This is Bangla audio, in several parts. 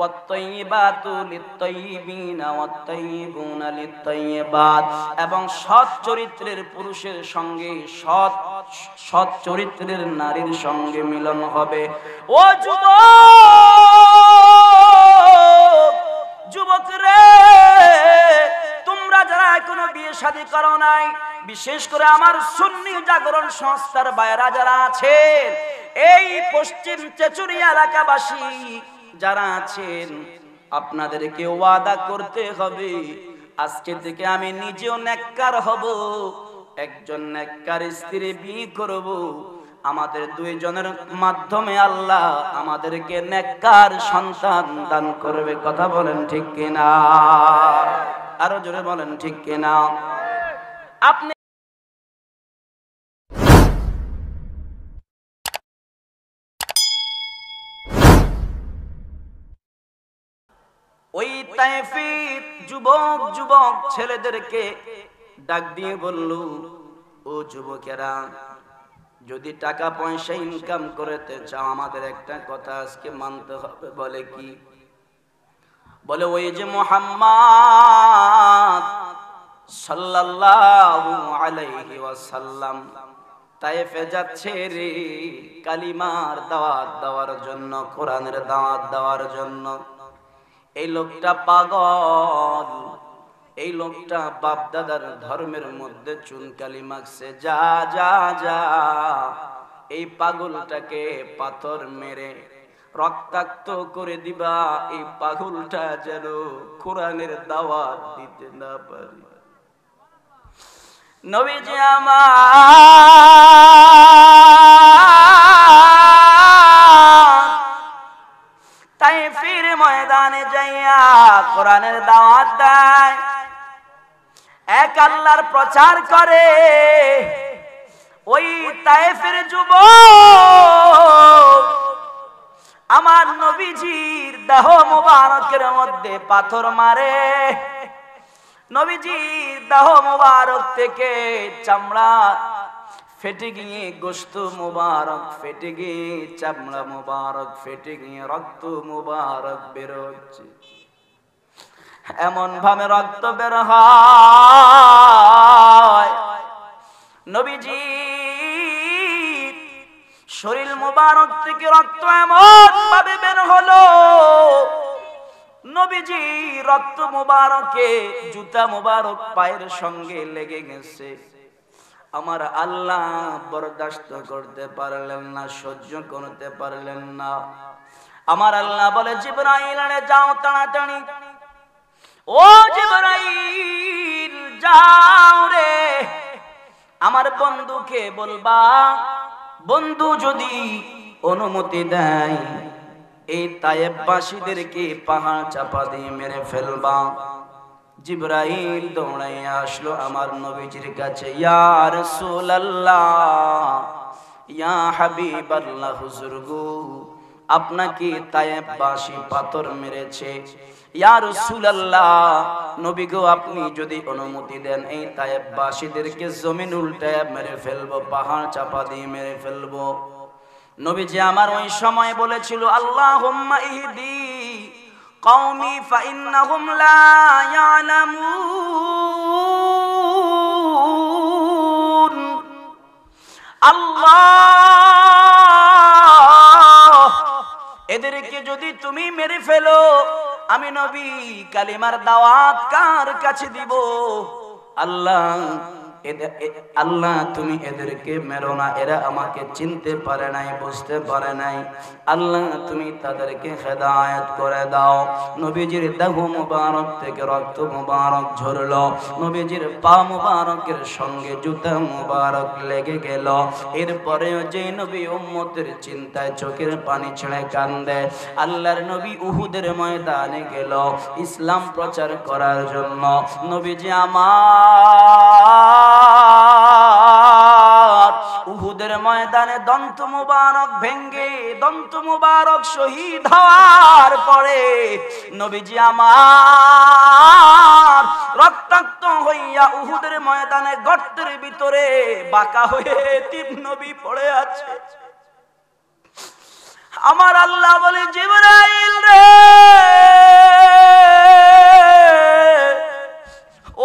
এবং সৎ চরিত্রের পুরুষের সঙ্গে সৎ সৎ চরিত্রের নারীর সঙ্গে মিলন হবে ও যুব যুবক রে তোমরা যারা এখনো বিয়ে শাদী করো নাই বিশেষ করে আমার সুন্নি জাগরণ সংস্থার বাইরা যারা আছে এই পশ্চিম চেচুরি এলাকাবাসী যারা আছেন আপনাদেরকে ওয়াদা করতে হবে আজকে থেকে আমি নিজেও নেককার হব একজন নেককার স্ত্রী বিয়ে করব আমাদের দুইজনের মাধ্যমে আল্লাহ আমাদেরকে নেককার সন্তান দান করবে কথা বলেন ঠিক কিনা আরো জোরে বলেন ঠিক কিনা আপনি তাইফির যুবক যুবক ছেলেদেরকে ডাক দিয়ে বলল ও যুবকেরা যদি টাকা পয়সা ইনকাম করতে চাও আমাদের একটা কথা আজকে মানতে হবে বলে কি বলে ওই যে মোহাম্মদ সাল্লাল্লাহু আলাইহি ওয়াসাল্লাম তাইফে যাচ্ছে রে কালিমার দাওয়াত দেওয়ার জন্য কোরআনের দাওয়াত দেওয়ার জন্য এই লোকটা পাগল এই লোকটা বাপ দাদার ধর্মের মধ্যে চুনকালি মাগছে যা যা যা এই পাগলটাকে পাথর মেরে রক্তাক্ত করে দিবা এই পাগলটা যেন কোরআনের দাওয়াত দিতে না পারি নবীজি আমার তাই ফির ময়দানে যাইয়া কোরআনের দাওয়াত এক আল্লাহর প্রচার করে ওই তায়েফের যুব আমার নবীজির দেহ মুবারকের মধ্যে পাথর মারে নবীজির দেহ মুবারক থেকে চামড়া ফেটে গিয়ে গোস্ত মুবারক ফেটে গিয়ে চামড়া মুবারক ফেটে গিয়ে রক্ত মুবারক বেরোচ্ছে এমন ভাবে রক্ত বের হয় নবীজি শরীর মুবারক থেকে রক্ত এমন ভাবে বের হলো নবীজি রক্ত মুবারকে জুতা মুবারক পায়ের সঙ্গে লেগে গেছে আমার আল্লাহ বরদাস্ত করতে পারলেন না সহ্য করতে পারলেন না আমার আল্লাহ বলে জিব্রাইল যাও তাড়াতাড়ি ও জিব্রাইল যাও রে আমার বন্ধুকে বলবা বন্ধু যদি অনুমতি দেয় এই তায়েব বাসীদেরকে পাহাড় চাপা দিয়ে মেরে ফেলবা জিব্রাইল দৌড়াইয়া আসলো আমার নবীজির কাছে ইয়ার সোলাল্লাহ ইয়া হাবিব আল্লাহ হুজুর গু আপনাকে তায়েববাসী পাথর মেরেছে ইয়া রাসূলুল্লাহ নবী গো আপনি যদি অনুমতি দেন এই তায়েব তায়েববাসীদেরকে জমিন উল্টায় মেরে ফেলবো পাহাড় চাপা দিয়ে মেরে ফেলবো নবী যে আমার ওই সময় বলেছিল আল্লাহ ইহদি قومي فإنهم لا يعلمون আল্লাহ এদেরকে যদি তুমি মেরে ফেলো আমি নবী কালিমার দাওয়াত কার কাছে দিব আল্লাহ আল্লাহ তুমি এদেরকে মেরো না এরা আমাকে চিনতে পারে নাই বুঝতে পারে নাই আল্লাহ তুমি তাদেরকে হেদায়ত করে দাও নবীজির দেহ মুবারক থেকে রক্ত মুবারক ঝরল নবীজির পা মুবারকের সঙ্গে জুতা মুবারক লেগে গেল এরপরেও যে নবী উম্মতের চিন্তায় চোখের পানি ছেড়ে কান্দে আল্লাহর নবী উহুদের ময়দানে গেল ইসলাম প্রচার করার জন্য নবীজি আমার উহুদের ময়দানে দন্ত মুবারক ভেঙ্গে দন্ত মুবারক শহীদ হওয়ার পরে নবীজি আমার রক্তাক্ত হইয়া উহুদের ময়দানে গর্তের ভিতরে বাঁকা হয়ে তিন নবী পড়ে আছে আমার আল্লাহ বলে জিবরাইল রে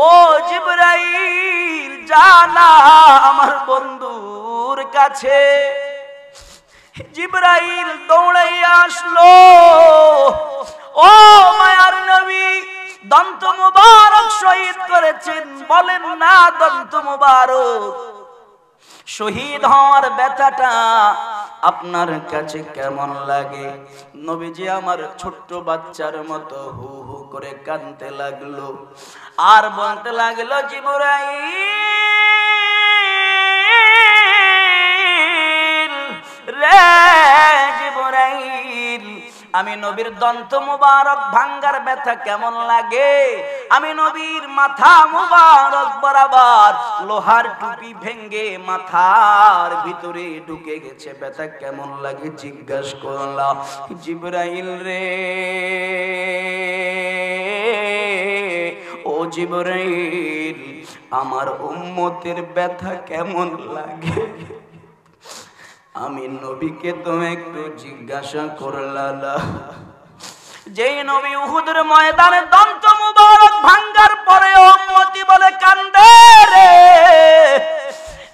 ও জিবরাইল জানা আমার বন্ধু কাছে জিব্রাইল দৌড়াই আসলো ও মায়ার নবী দন্ত মুবারক শহীদ করেছেন বলেন না দন্ত মুবারক শহীদ হওয়ার ব্যথাটা আপনার কাছে কেমন লাগে নবীজি আমার ছোট্ট বাচ্চার মতো হু হু করে কানতে লাগলো আর বলতে লাগলো জিবরাইল আমি নবীর দন্ত মুবারক ভাঙ্গার ব্যথা কেমন লাগে আমি নবীর মাথা মুবারক বরাবর লোহার টুপি ভেঙ্গে মাথার ভিতরে ঢুকে গেছে ব্যথা কেমন লাগে জিজ্ঞাস করলাম জিব্রাইল রে ও জিব্রাইল আমার উম্মতের ব্যথা কেমন লাগে আমি নবীকে তো একটু জিজ্ঞাসা করলাল যে নবী উহুদের ময়দানে দন্ত মুবারক ভাঙ্গার পরে অমতি বলে কান্দে রে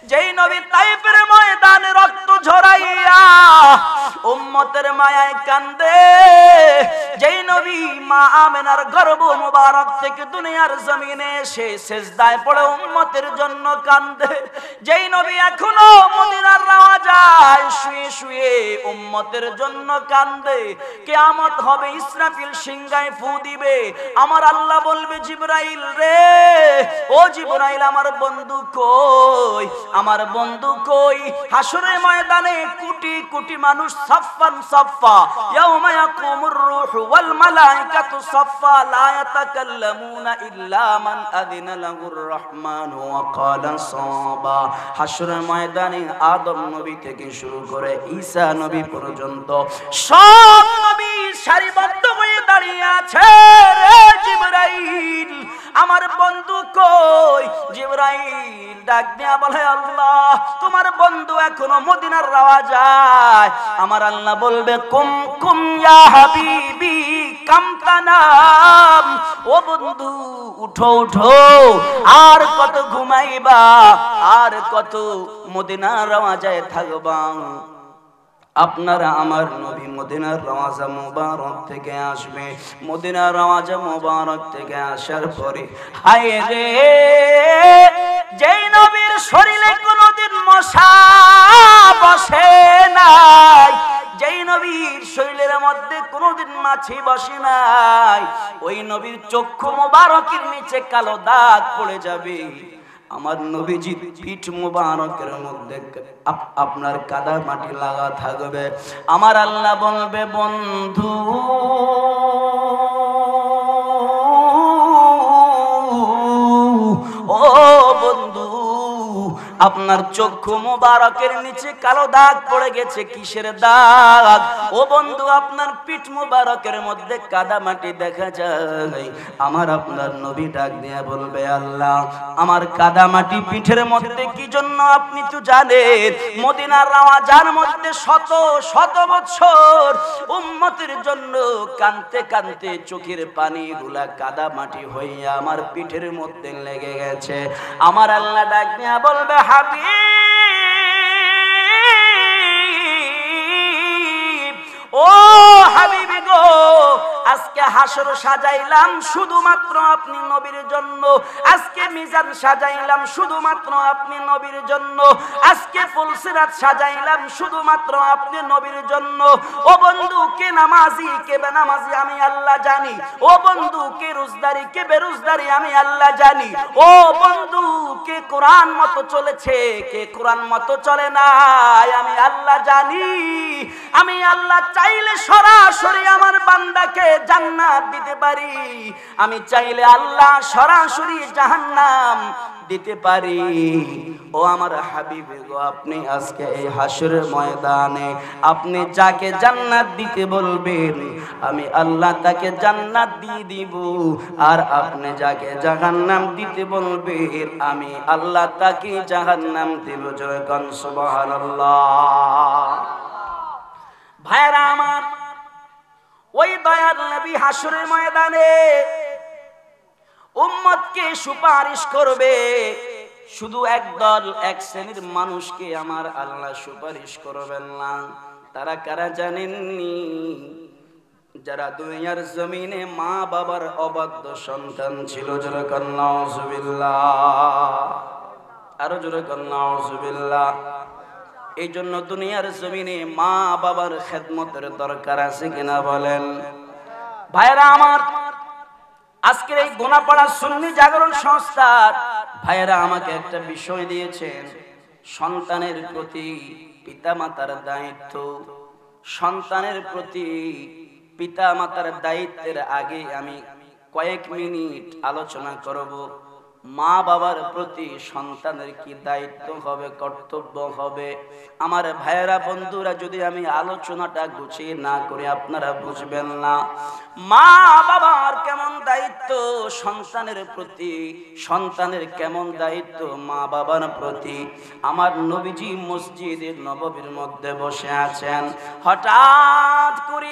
যেই নবী তাইফের ময়দানে রক্ত উম্মতের মায়ায় কান্দে যেই নবী মা আমেনার গর্ব মুবারক থেকে দুনিয়ার জমিনে এসে পড়ে উম্মতের জন্য কান্দে যেই নবী এখনো মদিনার রাওয়া যায় শুয়ে শুয়ে উম্মতের জন্য কান্দে কেয়ামত হবে ইসরাফিল সিংগায় ফু দিবে আমার আল্লাহ বলবে জিব্রাইল রে ও জিব্রাইল আমার বন্ধু কই আমার বন্ধু কই হাসুরের ময় ময়দানে কোটি কোটি মানুষ সাফান সাফা ইয়াউমা ইয়াকুমুর রূহু ওয়াল লা ইয়াতাকাল্লামুনা ইল্লা মান আযিনা লাহুর রহমান ওয়া ক্বালা সাবা হাশরের ময়দানে আদম নবী থেকে শুরু করে ঈসা নবী পর্যন্ত সব নবী সারিবদ্ধ হয়ে দাঁড়িয়ে আছে রে জিবরাইল আমার বন্ধু কই বলে আল্লাহ তোমার বন্ধু এখনো মদিনার রাওয়া যায় আমার আল্লাহ বলবে কুম কুম ইয়া হাবিবি কামতানাম ও বন্ধু উঠো উঠো আর কত ঘুমাইবা আর কত মদিনার রাওয়া যায় থাকবা আপনারা আমার নবী মদিনার রাজা মোবারক থেকে আসবে মদিনার রাজা মোবারক থেকে আসার পরে হায় রে যেই নবীর শরীরে কোনদিন মশা বসে নাই যেই নবীর শরীরের মধ্যে কোনদিন মাছি বসে নাই ওই নবীর চক্ষু মোবারকের নিচে কালো দাগ পড়ে যাবে আমার নবীজি পিঠ মুবারকের মধ্যে আপনার কাদা মাটি লাগা থাকবে আমার আল্লাহ বলবে বন্ধু আপনার চক্ষু মুবারকের নিচে কালো দাগ পড়ে গেছে কিসের দাগ ও বন্ধু আপনার পিঠ মুবারকের মধ্যে কাদা মাটি দেখা যায় আমার আপনার নবী ডাক দিয়া বলবে আল্লাহ আমার কাদা মাটি পিঠের মধ্যে কি জন্য আপনি তো জানেন মদিনার রাওয়াজার মধ্যে শত শত বছর উম্মতের জন্য কানতে কানতে চোখের পানি গুলা কাদা মাটি হইয়া আমার পিঠের মধ্যে লেগে গেছে আমার আল্লাহ ডাক দিয়া বলবে হাবিব ও হাবিব গো আজকে হাসর সাজাইলাম শুধুমাত্র আপনি নবীর জন্য আজকে মিজান সাজাইলাম শুধুমাত্র আপনি নবীর জন্য আজকে ফুলসিরাত সাজাইলাম শুধুমাত্র আপনি নবীর জন্য ও বন্ধু কে নামাজি কে বেনামাজি আমি আল্লাহ জানি ও বন্ধু কে রোজদারি কে বেরোজদারি আমি আল্লাহ জানি ও বন্ধু কে কোরআন মতো চলেছে কে কোরআন মতো চলে নাই আমি আল্লাহ জানি আমি আল্লাহ চাইলে সরাসরি আমার বান্দাকে জান্নাত দিতে পারি আমি চাইলে আল্লাহ সরাসরি জাহান্নাম দিতে পারি ও আমার হাবিব গো আপনি আজকে এই হাসুর ময়দানে আপনি যাকে জান্নাত দিতে বলবেন আমি আল্লাহ তাকে জান্নাত দিয়ে দিব আর আপনি যাকে জাহান্নাম দিতে বলবেন আমি আল্লাহ তাকে জাহান্নাম দিব জয় কনসবাহ ভাইরা আমার ওই দয়ার নবী হাসুরের ময়দানে উম্মতকে সুপারিশ করবে শুধু একদল এক শ্রেণীর মানুষকে আমার আল্লাহ সুপারিশ করবেন না তারা কারা জানেননি যারা দুনিয়ার জমিনে মা বাবার অবাধ্য সন্তান ছিল জোরে কন্যা আরো জোরে কন্যা এই জন্য দুনিয়ার জমিনে মা বাবার খেদমতের দরকার আছে কিনা বলেন ভাইরা আমার আজকের এই গোনাপাড়া সুন্নি জাগরণ সংস্থার ভাইয়েরা আমাকে একটা বিষয় দিয়েছেন সন্তানের প্রতি পিতা মাতার দায়িত্ব সন্তানের প্রতি পিতা মাতার দায়িত্বের আগে আমি কয়েক মিনিট আলোচনা করবো মা বাবার প্রতি সন্তানের কি দায়িত্ব হবে কর্তব্য হবে আমার ভাইয়েরা বন্ধুরা যদি আমি আলোচনাটা গুছিয়ে না করে আপনারা বুঝবেন না মা বাবার কেমন দায়িত্ব সন্তানের প্রতি সন্তানের কেমন দায়িত্ব মা বাবার প্রতি আমার নবীজি মসজিদের নববীর মধ্যে বসে আছেন হঠাৎ করে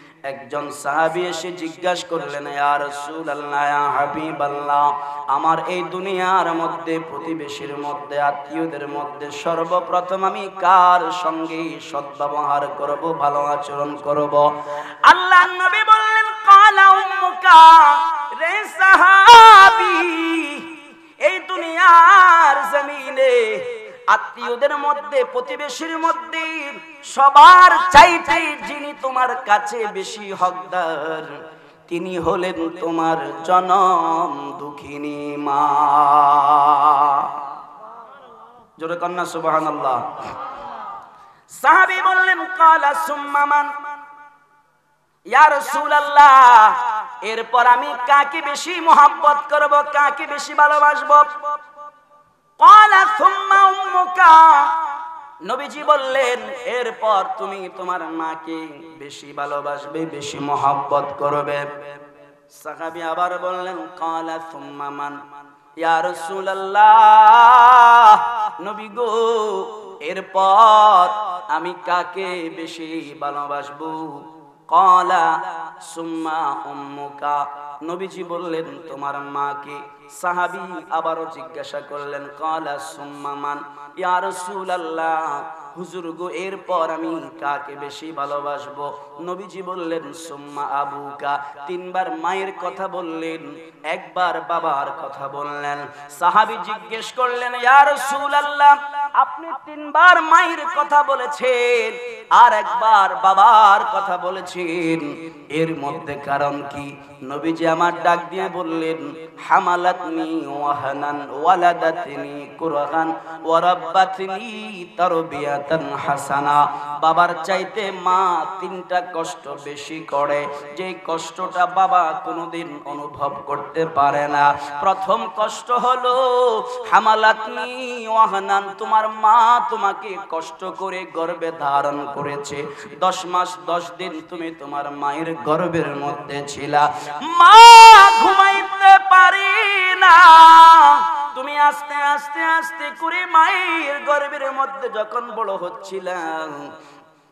একজন সাহাবি এসে জিজ্ঞাসা করলেন আর রসুল আল্লাহ হাবিব আল্লাহ আমার এই দুনিয়ার মধ্যে প্রতিবেশীর মধ্যে আত্মীয়দের মধ্যে সর্বপ্রথম আমি কার সঙ্গে সদ্ব্যবহার করব ভালো আচরণ করব আল্লাহ নবী বললেন কালা উম্মুকা রে সাহাবি এই দুনিয়ার জমিনে আত্মীয়দের মধ্যে প্রতিবেশীর মধ্যে সবার চাইতে যিনি তোমার কাছে বেশি হকদার তিনি হলেন তোমার জনম দুঃখিনী মা জোরে কন্যা সুবাহান আল্লাহ সাহাবি বললেন কালা সুম্মামান ইয়া রাসূলুল্লাহ এরপর আমি কাকে বেশি মোহাব্বত করব কাকে বেশি ভালোবাসবো কলা সুম্মা উম্মুকা নবীজি বললেন এরপর তুমি তোমার মাকে বেশি ভালোবাসবে বেশি মহাব্বত করবে সাহাবি আবার বললেন কলা সুম্মা মান ইয়া রাসূলুল্লাহ নবী গো এরপর আমি কাকে বেশি ভালোবাসবো কলা সুম্মা উম্মুকা নবীজি বললেন তোমার মাকে সাহাবি আবারও জিজ্ঞাসা করলেন কলা সুম্মা মান ইয়া রাসূলুল্লাহ হুজুর গো এরপর আমি কাকে বেশি ভালোবাসবো নবীজি বললেন সুম্মা আবুকা তিনবার মায়ের কথা বললেন একবার বাবার কথা বললেন সাহাবি জিজ্ঞেস করলেন ইয়ার ইয়া আল্লাহ আপনি তিনবার মায়ের কথা বলেছেন আর একবার বাবার কথা বলেছেন এর মধ্যে কারণ কি নবীজি আমার ডাক দিয়ে বললেন হামালাতনি ওয়াহানান ওয়ালাদাতনি কুরআন ওয়া রাব্বাতনি তারবিয়াতান হাসানা বাবার চাইতে মা তিনটা কষ্ট বেশি করে যে কষ্টটা বাবা কোনোদিন অনুভব করতে পারে না প্রথম কষ্ট হলো হামালাতনি ওয়াহানান তোমার মা তোমাকে কষ্ট করে গর্ভে ধারণ করে করেছে দশ মাস দশ দিন তুমি তোমার মায়ের গর্বের মধ্যে ছিলা মা ঘুমাইতে পারি না তুমি আস্তে আস্তে আস্তে করে মায়ের গর্বের মধ্যে যখন বড় হচ্ছিলাম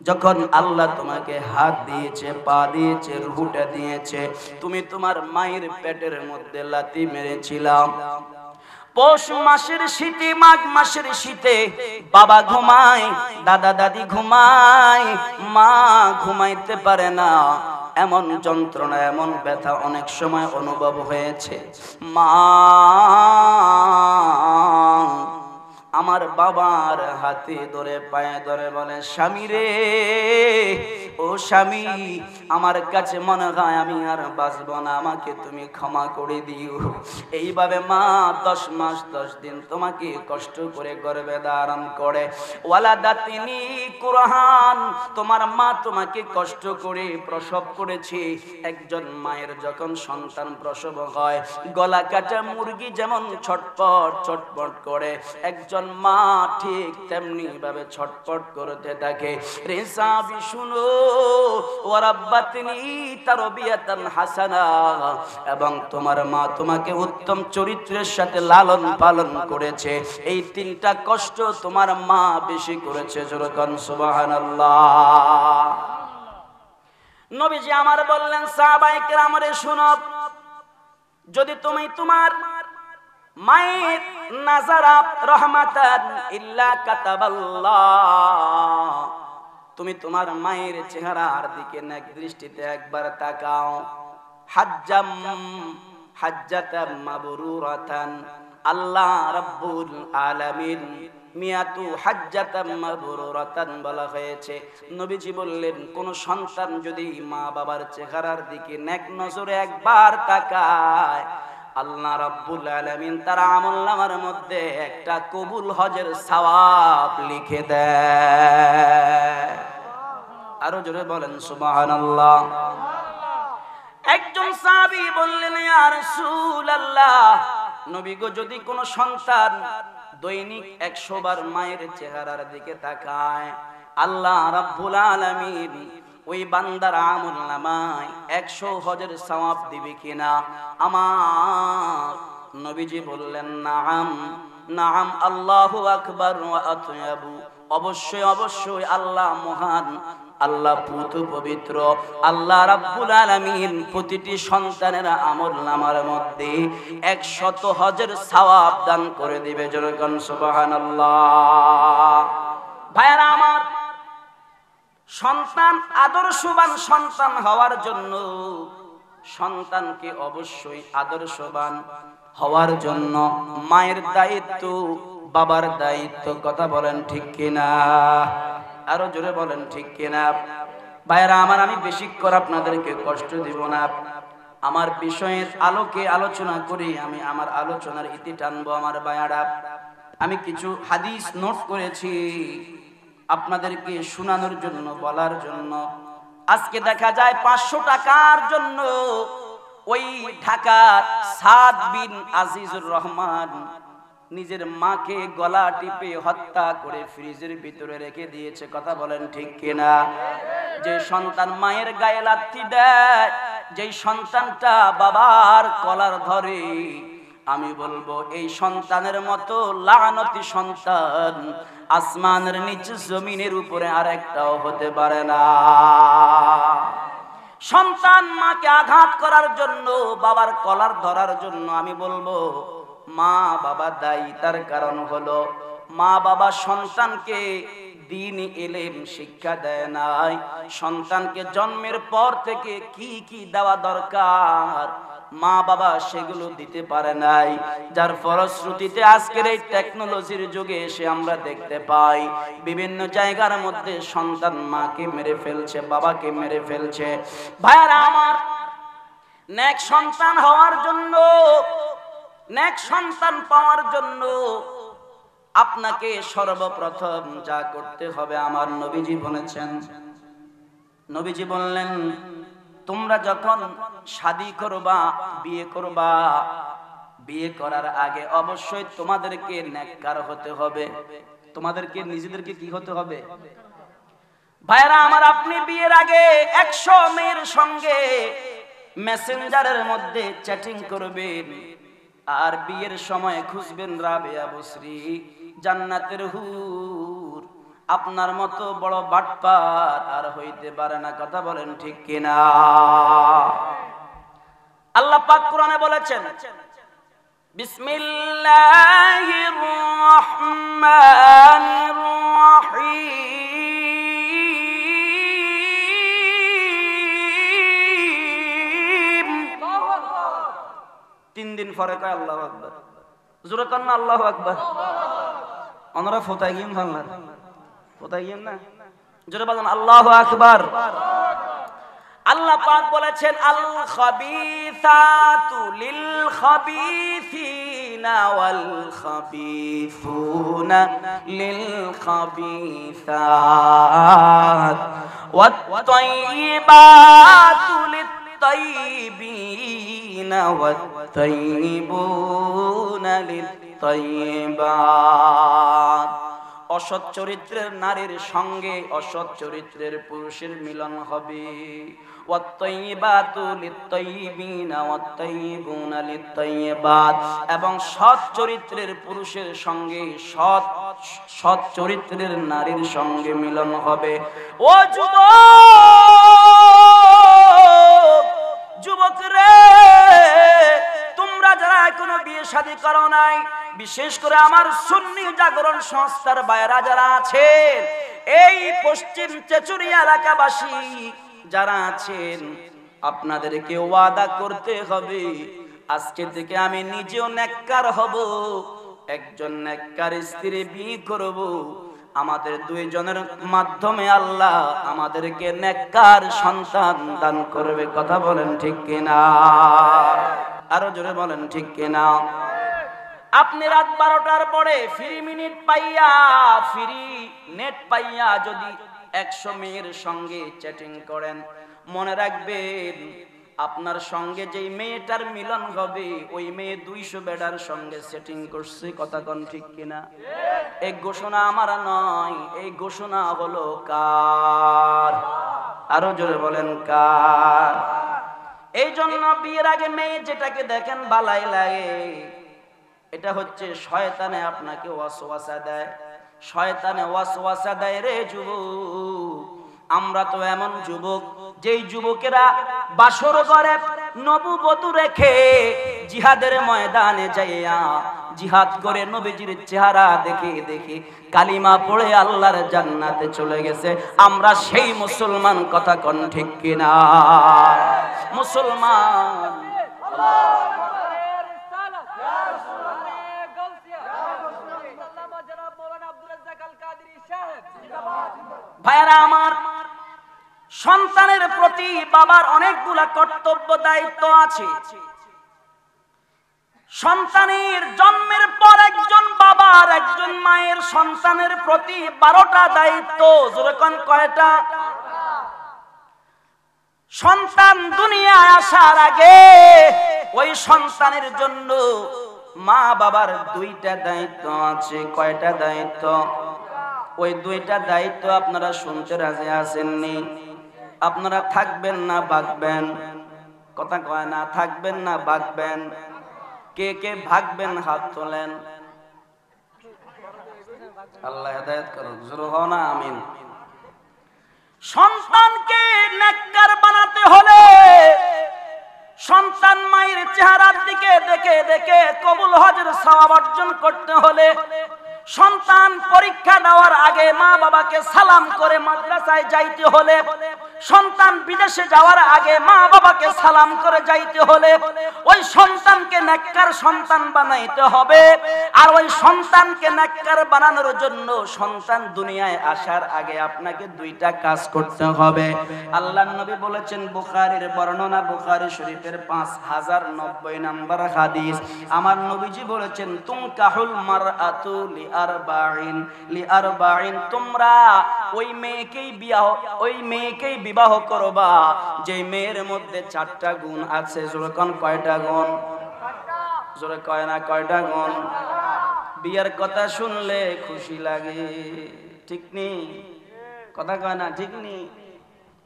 যখন আল্লাহ তোমাকে হাত দিয়েছে পা দিয়েছে রুটা দিয়েছে তুমি তোমার মায়ের পেটের মধ্যে লাতি মেরেছিলাম পৌষ মাসের শীতে মাঘ মাসের শীতে বাবা ঘুমায় দাদা দাদি ঘুমায় মা ঘুমাইতে পারে না এমন যন্ত্রণা এমন ব্যথা অনেক সময় অনুভব হয়েছে মা আমার বাবার হাতে ধরে পায়ে ধরে বলে স্বামী রে ও স্বামী আমার কাছে মনে হয় আমি আর বাঁচব না আমাকে তুমি ক্ষমা করে দিও এইভাবে মা দশ মাস দশ দিন তোমাকে কষ্ট করে গর্বে ধারণ করে ওয়ালা দাতিনি কুরহান তোমার মা তোমাকে কষ্ট করে প্রসব করেছে একজন মায়ের যখন সন্তান প্রসব হয় গলা কাটা মুরগি যেমন ছটপট ছটপট করে একজন একজন মা ঠিক তেমনি ভাবে ছটপট করতে থাকে রেসাবি শুনো তার এবং তোমার মা তোমাকে উত্তম চরিত্রের সাথে লালন পালন করেছে এই তিনটা কষ্ট তোমার মা বেশি করেছে জোরকান সুবহানাল্লাহ নবীজি আমার বললেন সাহবাইকে আমারে শুনব যদি তুমি তোমার মায়ের নাজারা রহমাতান ইল্লা কাতাবাল্লাহ তুমি তোমার মায়ের চেহারার দিকে এক দৃষ্টিতে একবার তাকাও হাজ্জাম হাজ্জাতাম মাবরুরাতান আল্লাহ রাব্বুল আলামিন মিয়াতু হাজ্জাতাম মাবরুরাতান বলা হয়েছে নবীজি বললেন কোন সন্তান যদি মা বাবার চেহারার দিকে নেক নজরে একবার তাকায় আল্লাহ রাব্বুল আলামিন তার আমলনামার মধ্যে একটা কবুল হজের সওয়াব লিখে দেয় আরো জোরে বলেন সুবহানাল্লাহ একজন সাহাবী বললেন ইয়া রাসূলুল্লাহ নবী গো যদি কোনো সন্তান দৈনিক 100 বার মায়ের চেহারার দিকে তাকায় আল্লাহ রাব্বুল আলামিন ওই বান্দার আমল নামায় একশো হজের সওয়াব দিবে কিনা আমার নবীজি বললেন নাম নাম আল্লাহ আকবর অবশ্যই অবশ্যই আল্লাহ মহান আল্লাহ পুত পবিত্র আল্লাহ রাব্বুল আলামিন প্রতিটি সন্তানের আমল নামার মধ্যে একশত হজের সওয়াব দান করে দিবে জনগণ আল্লাহ ভাইরা আমার সন্তান আদর্শবান সন্তান হওয়ার জন্য সন্তানকে অবশ্যই আদর্শবান হওয়ার জন্য মায়ের দায়িত্ব বাবার দায়িত্ব কথা বলেন ঠিক কিনা আরো জোরে বলেন ঠিক কিনা ভাইরা আমার আমি বেশি করে আপনাদেরকে কষ্ট দিব না আমার বিষয়ের আলোকে আলোচনা করি আমি আমার আলোচনার ইতি টানবো আমার বায়ারা আমি কিছু হাদিস নোট করেছি আপনাদেরকে শোনানোর জন্য বলার জন্য আজকে দেখা যায় পাঁচশো টাকার জন্য ওই ঢাকার সাদ বিন আজিজুর রহমান নিজের মাকে গলা টিপে হত্যা করে ফ্রিজের ভিতরে রেখে দিয়েছে কথা বলেন ঠিক কিনা যে সন্তান মায়ের গায়ে লাত্তি দেয় যেই সন্তানটা বাবার কলার ধরে আমি বলবো এই সন্তানের মতো লানতি সন্তান আসমানের নিচে জমিনের উপরে আর একটাও হতে পারে না সন্তান মাকে আঘাত করার জন্য বাবার কলার ধরার জন্য আমি বলবো মা বাবা দায়ী তার কারণ হলো মা বাবা সন্তানকে দিন এলেম শিক্ষা দেয় নাই সন্তানকে জন্মের পর থেকে কি কি দেওয়া দরকার মা বাবা সেগুলো দিতে পারে নাই যার ফলশ্রুতিতে আজকের এই টেকনোলজির যুগে এসে আমরা দেখতে পাই বিভিন্ন জায়গার মধ্যে সন্তান মাকে মেরে ফেলছে বাবাকে মেরে ফেলছে ভাইয়ারা আমার নেক সন্তান হওয়ার জন্য নেক সন্তান পাওয়ার জন্য আপনাকে সর্বপ্রথম যা করতে হবে আমার নবীজি বলেছেন নবীজি বললেন তোমরা যখন শাদী করবা বিয়ে করবা বিয়ে করার আগে অবশ্যই তোমাদেরকে নেককার হতে হবে তোমাদেরকে নিজেদেরকে কি হতে হবে ভাইরা আমার আপনি বিয়ের আগে একশো মেয়ের সঙ্গে মেসেঞ্জারের মধ্যে চ্যাটিং করবেন আর বিয়ের সময় খুঁজবেন রাবেয়া বসরি জান্নাতের হুর আপনার মতো বড় বাটপার আর হইতে পারে না কথা বলেন ঠিক কিনা আল্লাহ পাক কোরআনে বলেছেন বিসমিল্লাহির রহমানির রহিম তিন দিন পরে কয় আল্লাহ আকবর জোরে কন্যা আল্লাহ আকবর আমরা ফোতায় গিয়ে ভাঙলাম ফোতায় গিয়ে না জোরে বলেন আল্লাহ আকবার আল্লাহ পাক বলেছেন আল খাবিসাতু লিল খাবিসিনা ওয়াল খাবিসুনা লিল খাবিসাত ওয়াত তাইবাতু লিত তাইবিন والطيبون للطيبات অসৎ চরিত্রের নারীর সঙ্গে অসৎ চরিত্রের পুরুষের মিলন হবে এবং সৎ চরিত্রের পুরুষের সঙ্গে সৎ সৎ চরিত্রের নারীর সঙ্গে মিলন হবে ও যুবক যুবক তোমরা যারা এখনো বিয়ে শাদী করো নাই বিশেষ করে আমার সুন্নি জাগরণ সংস্থার বাইরা যারা আছেন এই পশ্চিম চেচুরি এলাকাবাসী যারা আছেন আপনাদেরকে ওয়াদা করতে হবে আজকে থেকে আমি নিজেও নেককার হব একজন নেককার স্ত্রী বিয়ে করবো আমাদের দুইজনের মাধ্যমে আল্লাহ আমাদেরকে নেককার সন্তান দান করবে কথা বলেন ঠিক কিনা আরো জোরে বলেন ঠিক কিনা আপনি রাত বারোটার পরে ফ্রি মিনিট পাইয়া ফ্রি নেট পাইয়া যদি একশো মেয়ের সঙ্গে চ্যাটিং করেন মনে রাখবেন আপনার সঙ্গে যেই মেয়েটার মিলন হবে ওই মেয়ে দুইশো বেডার সঙ্গে সেটিং করছে কথা কন ঠিক কিনা এই ঘোষণা আমার নয় এই ঘোষণা হলো কার আরো জোরে বলেন কার এই জন্য বিয়ের আগে মেয়ে যেটাকে দেখেন বালাই লাগে এটা হচ্ছে শয়তানে আপনাকে ওয়াসওয়াসা দেয় শয়তানে ওয়াসওয়াসা দেয় রে যুবক আমরা তো এমন যুবক যেই যুবকেরা বাসর করে নববধূ রেখে জিহাদের ময়দানে যাইয়া জিহাদ করে নবীজির চেহারা দেখে দেখে কালিমা পড়ে আল্লাহর জান্নাতে চলে গেছে আমরা সেই মুসলমান কথা কন ঠিক কিনা মুসলমান ভাইরা আমার সন্তানের প্রতি বাবার অনেকগুলা কর্তব্য দায়িত্ব আছে সন্তানের জন্মের পর একজন বাবার একজন মায়ের সন্তানের প্রতি বারোটা দায়িত্ব যেরকম কয়টা সন্তান দুনিয়ায় আসার আগে ওই সন্তানের জন্য মা বাবার দুইটা দায়িত্ব আছে কয়টা দায়িত্ব ওই দুইটা দায়িত্ব আপনারা শুনতে রাজে আসেননি আপনারা থাকবেন না বাঁকবেন কথা কয় না থাকবেন না বাঁকবেন কে কে ভাগবেন হাত তোলেন আল্লাহ হেদায়ত করুন জোর হও না আমিন সন্তানকে নেককার বানাতে হলে সন্তান মায়ের চেহারার দিকে দেখে দেখে কবুল হজের অর্জন করতে হলে সন্তান পরীক্ষা নেওয়ার আগে মা বাবাকে সালাম করে মাদ্রাসায় যাইতে হলে সন্তান বিদেশে যাওয়ার আগে মা বাবাকে সালাম করে যাইতে হলে ওই সন্তানকে নাক্কার সন্তান বানাইতে হবে আর ওই সন্তানকে নাক্কার বানানোর জন্য সন্তান দুনিয়ায় আসার আগে আপনাকে দুইটা কাজ করতে হবে আল্লাহ নবী বলেছেন বুখারীর বর্ণনা বুখারী শরীফের পাঁচ হাজার নব্বই নাম্বার হাদিস আমার নবীজি বলেছেন তুম কাহুল মার আতু লি আর বাড়িন লি আর বাড়িন তোমরা ওই মেয়েকেই বিয়া ওই মেয়েকেই বিবাহ করবা যে মেয়ের মধ্যে চারটা গুণ আছে জোরকন কয়টা গুণ জোরে কয় না কয়টা গুণ বিয়ার কথা শুনলে খুশি লাগে ঠিক নেই কথা কয় না ঠিক নেই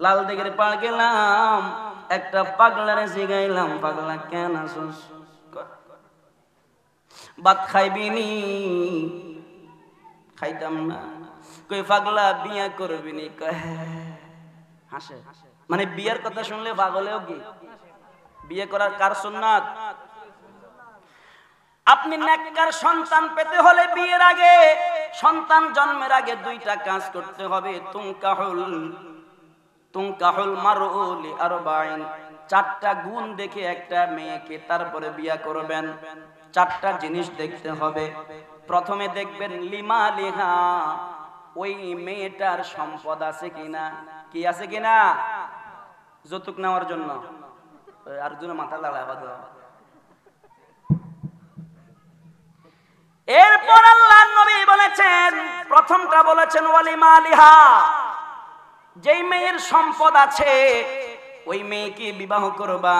লাল দিঘির পাড় গেলাম একটা পাগলার জিগাইলাম পাগলা কেন আসুস ভাত খাইবি নি খাইতাম না কই পাগলা বিয়া করবি নি কয় হাসে মানে বিয়ের কথা শুনলে পাগলেও কি বিয়ে করার কার সুন্নাত আপনি নেককার সন্তান পেতে হলে বিয়ের আগে সন্তান জন্মের আগে দুইটা কাজ করতে হবে তুমকাহুল তুমকাহুল আরবাইন চারটা গুণ দেখে একটা মেয়েকে তারপরে বিয়া করবেন চারটা জিনিস দেখতে হবে প্রথমে দেখবেন লিমা লিহা ওই মেয়েটার সম্পদ আছে কিনা কি আছে কিনা যৌতুক নেওয়ার জন্য আর জন্য মাথা লাগাবা এরপর আল্লাহ নবী বলেছেন প্রথমটা বলেছেন ওয়ালিমা আলিহা যেই মেয়ের সম্পদ আছে ওই মেয়েকে বিবাহ করবা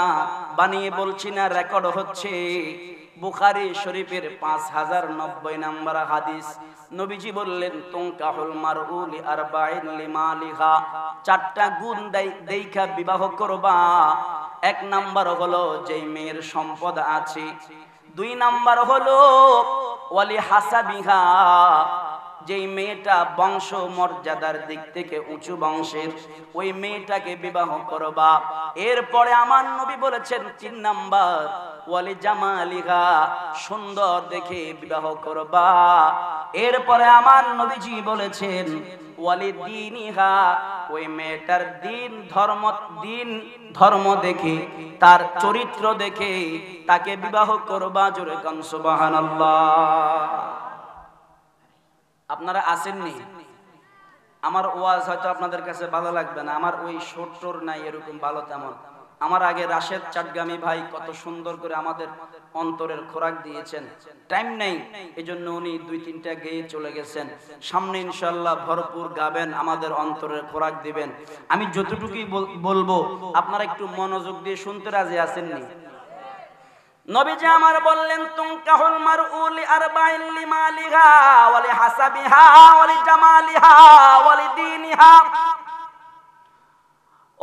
বানিয়ে বলছি না রেকর্ড হচ্ছে বুখারি শরীফের পাঁচ হাজার নব্বই নম্বর হাদিস নবীজি বললেন তুঙ্কাহুল উলি আর লিমালিহা চারটা গুণ দেখা বিবাহ করবা এক নাম্বার হলো যেই মেয়ের সম্পদ আছে দুই নাম্বার হলো ওয়ালি বিহা যেই মেয়েটা বংশ মর্যাদার দিক থেকে উঁচু বংশের ওই মেয়েটাকে বিবাহ করবা এরপরে আমার নবী বলেছেন তিন নাম্বার ওয়ালি জামালিহা সুন্দর দেখে বিবাহ করবা এরপরে আমার নবীজি বলেছেন ওয়ালি দিনিহা ওই মেয়েটার দিন ধর্ম দিন ধর্ম দেখে তার চরিত্র দেখে তাকে বিবাহ করবা জোরে কনসুবাহান আল্লাহ আপনারা আসেননি আমার ওয়াজ হয়তো আপনাদের কাছে ভালো লাগবে না আমার ওই শোর নাই এরকম ভালো তেমন আমার আগে রাশেদ চাটগামী ভাই কত সুন্দর করে আমাদের অন্তরের খোরাক দিয়েছেন টাইম নেই এজন্য উনি দুই তিনটা গেয়ে চলে গেছেন সামনে ইনশাল্লাহ ভরপুর গাবেন আমাদের অন্তরের খোরাক দিবেন আমি যতটুকুই বলবো আপনারা একটু মনোযোগ দিয়ে শুনতে রাজি আসেননি নবীজি আমার বললেন তুমকাহুল মারউল আরবাইন লিমালিহা ওয়ালি হাসাবিহা ওয়ালি জামালিহা ওয়ালি দীনিহা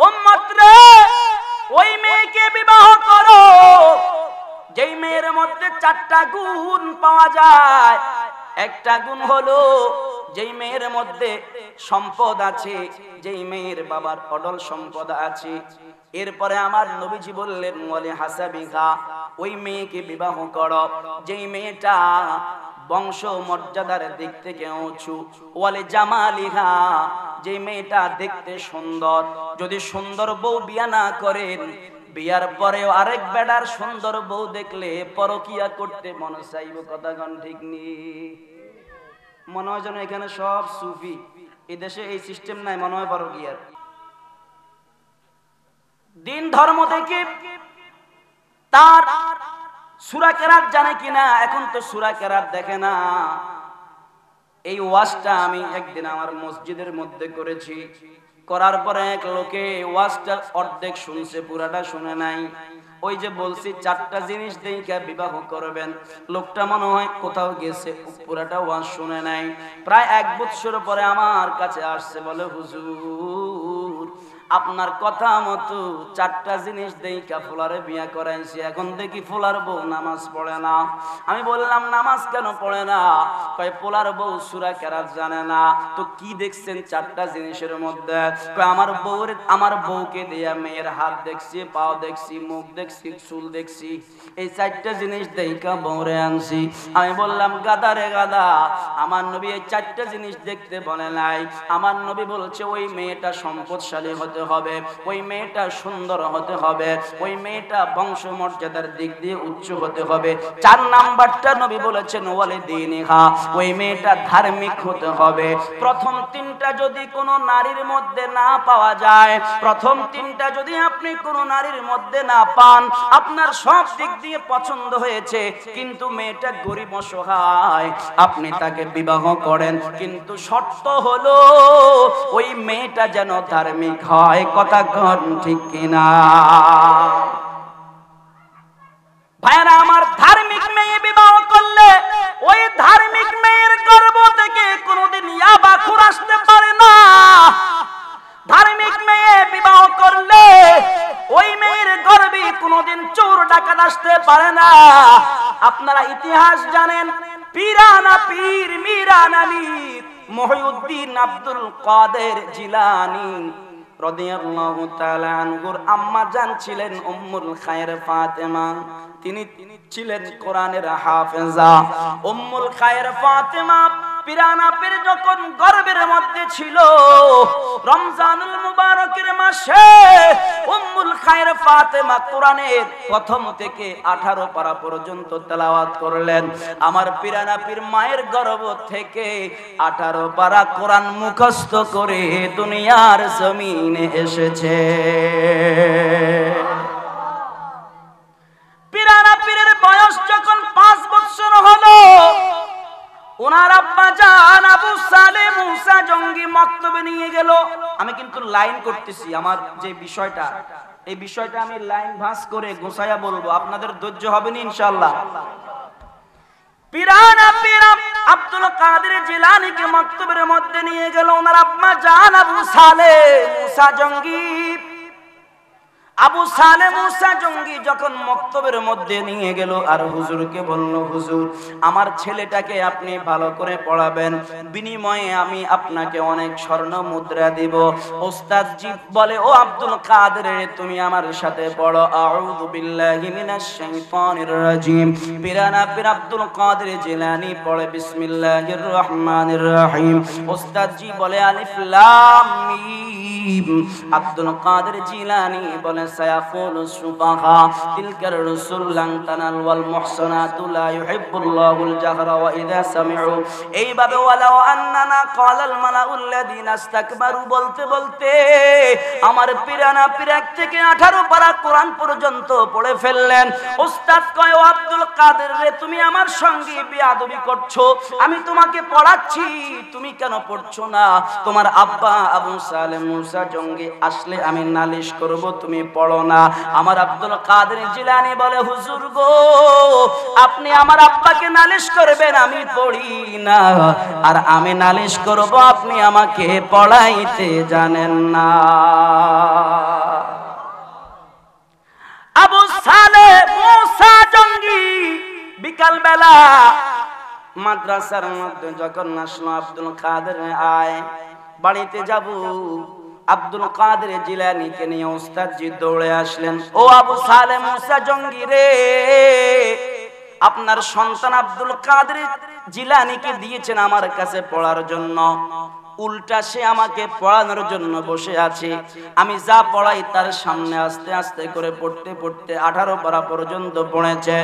উম্মত রে ওই মেয়েকে বিবাহ করো যেই মেয়ের মধ্যে চারটা গুণ পাওয়া যায় একটা গুণ হলো যেই মেয়ের মধ্যে সম্পদ আছে যেই মেয়ের বাবার অডল সম্পদ আছে এরপরে আমার নবীজি বললেন বলে হাসাবিকা ওই মেয়েকে বিবাহ কর যেই মেয়েটা বংশ মর্যাদার দিক থেকে উঁচু ওয়ালে জামালিহা যে মেয়েটা দেখতে সুন্দর যদি সুন্দর বউ বিয়া না করেন বিয়ার পরে আরেক বেড়ার সুন্দর বউ দেখলে পরকিয়া করতে মনে চাইব কথা গণ ঠিক নি মনে হয় যেন এখানে সব সুফি এই দেশে এই সিস্টেম নাই মনে হয় বড় গিয়ার দিন ধর্ম থেকে তার সুরা কেরাত জানে কিনা এখন তো সুরা কেরাত দেখে না এই ওয়াজটা আমি একদিন আমার মসজিদের মধ্যে করেছি করার পরে এক লোকে ওয়াজটা অর্ধেক শুনছে পুরাটা শুনে নাই ওই যে বলছি চারটা জিনিস দেখে বিবাহ করবেন লোকটা মনে হয় কোথাও গেছে পুরাটা ওয়াজ শুনে নাই প্রায় এক বছর পরে আমার কাছে আসছে বলে হুজুর আপনার কথা মতো চারটা জিনিস দেখা ফুলারে বিয়া করাইছি এখন দেখি ফুলার বউ নামাজ পড়ে না আমি বললাম নামাজ কেন পড়ে না কয় ফুলার বউ সুরা কেরাত জানে না তো কি দেখছেন চারটা জিনিসের মধ্যে কয় আমার বউর আমার বউকে দিয়া মেয়ের হাত দেখছি পাও দেখছি মুখ দেখছি চুল দেখছি এই চারটা জিনিস দেখা বউরে আনছি আমি বললাম গাদা রে গাদা আমার নবী এই চারটা জিনিস দেখতে বলে নাই আমার নবী বলছে ওই মেয়েটা সম্পদশালী হতে হতে হবে ওই মেয়েটা সুন্দর হতে হবে ওই মেয়েটা বংশ মর্যাদার দিক দিয়ে উচ্চ হতে হবে চার নাম্বারটা নবী বলেছেন ওয়ালে দিনিহা ওই মেয়েটা ধার্মিক হতে হবে প্রথম তিনটা যদি কোনো নারীর মধ্যে না পাওয়া যায় প্রথম তিনটা যদি আপনি কোনো নারীর মধ্যে না পান আপনার সব দিক দিয়ে পছন্দ হয়েছে কিন্তু মেয়েটা গরিব অসহায় আপনি তাকে বিবাহ করেন কিন্তু শর্ত হলো ওই মেয়েটা যেন ধার্মিক হয় ভাই কথা কন ঠিক কিনা ভাইরা আমার ধার্মিক মেয়ে বিবাহ করলে ওই ধার্মিক মেয়ের গর্ব থেকে কোনোদিন ইয়াবা খুর আসতে পারে না ধার্মিক মেয়ে বিবাহ করলে ওই মেয়ের গর্বে কোনোদিন চোর ডাকা আসতে পারে না আপনারা ইতিহাস জানেন পিরানা পীর মিরানা মীর মহিউদ্দিন আব্দুল কাদের জিলানী রদিয়াল্লাহু তাআলা আনহুর আম্মা জান ছিলেন উম্মুল খায়ের ফাতেমা তিনি তিনি ছিলেন কোরআনের হাফেজা উম্মুল খায়ের ফাতেমা পিরানাপের যখন গর্বের মধ্যে ছিল রমজানুল মুবারকের মাসে উম্মুল খায়ের ফাতেমা কোরআনের প্রথম থেকে 18 পারা পর্যন্ত তেলাওয়াত করলেন আমার পিরানাপির মায়ের গর্ব থেকে 18 পারা কোরআন মুখস্থ করে দুনিয়ার জমিনে এসেছে পিরানাপিরের বয়স যখন 5 বছর হলো ওনার আব্বা জান আবু সালে মুসা জঙ্গি মক্তবে নিয়ে গেল আমি কিন্তু লাইন করতেছি আমার যে বিষয়টা এই বিষয়টা আমি লাইন ভাস করে গোসাইয়া বলবো আপনাদের ধৈর্য হবে না ইনশাআল্লাহ পিরানা পিরাম আব্দুল কাদের জিলানিকে মক্তবের মধ্যে নিয়ে গেল ওনার আব্বা জান আবু সালে মুসা জঙ্গি আবু সালে মুসা জঙ্গি যখন মক্তবের মধ্যে নিয়ে গেল আর হুজুরকে বলল হুজুর আমার ছেলেটাকে আপনি ভালো করে পড়াবেন বিনিময়ে আমি আপনাকে অনেক স্বর্ণ মুদ্রা দিব ওস্তাদ বলে ও আব্দুল কাদের তুমি আমার সাথে পড়ো আউযু বিল্লাহি মিনাশ শাইতানির রাজিম পিরানা পীর আব্দুল কাদের পড়ে বিসমিল্লাহির রহমানির রহিম ওস্তাদ জি বলে আলিফ লাম মিম আব্দুল কাদের জিলানি বলে سيقول السفهاء تلك الرسل لن تنال والمحصنات لا يحب الله الجهر وإذا سمعوا أي باب ولو أننا قال الملأ الذين استكبروا বলতে বলতে আমার পিরানা পিরাক থেকে আঠারো পারা কোরআন পর্যন্ত পড়ে ফেললেন ওস্তাদ কয় আব্দুল কাদের রে তুমি আমার সঙ্গে বেয়াদবি করছো আমি তোমাকে পড়াচ্ছি তুমি কেন পড়ছো না তোমার আব্বা আবু সালে মুসা জঙ্গে আসলে আমি নালিশ করব তুমি পড়ো না আমার আব্দুল কাদের জিলানি বলে হুজুর গো আপনি আমার আব্বাকে নালিশ করবেন আমি পড়ি না আর আমি নালিশ করব আপনি আমাকে পড়াইতে জানেন না আবু সালে মোসা জঙ্গি বিকাল বেলা মাদ্রাসার মধ্যে যখন আসলো আব্দুল কাদের আয় বাড়িতে যাবো আব্দুল কাদের জিলানিকে নিয়ে ওস্তাদজি দৌড়ে আসলেন ও আবু সালে মুসা জঙ্গি রে আপনার সন্তান আব্দুল কাদের জিলানিকে দিয়েছেন আমার কাছে পড়ার জন্য উল্টা সে আমাকে পড়ানোর জন্য বসে আছে আমি যা পড়াই তার সামনে আস্তে আস্তে করে পড়তে পড়তে আঠারো পারা পর্যন্ত পড়েছে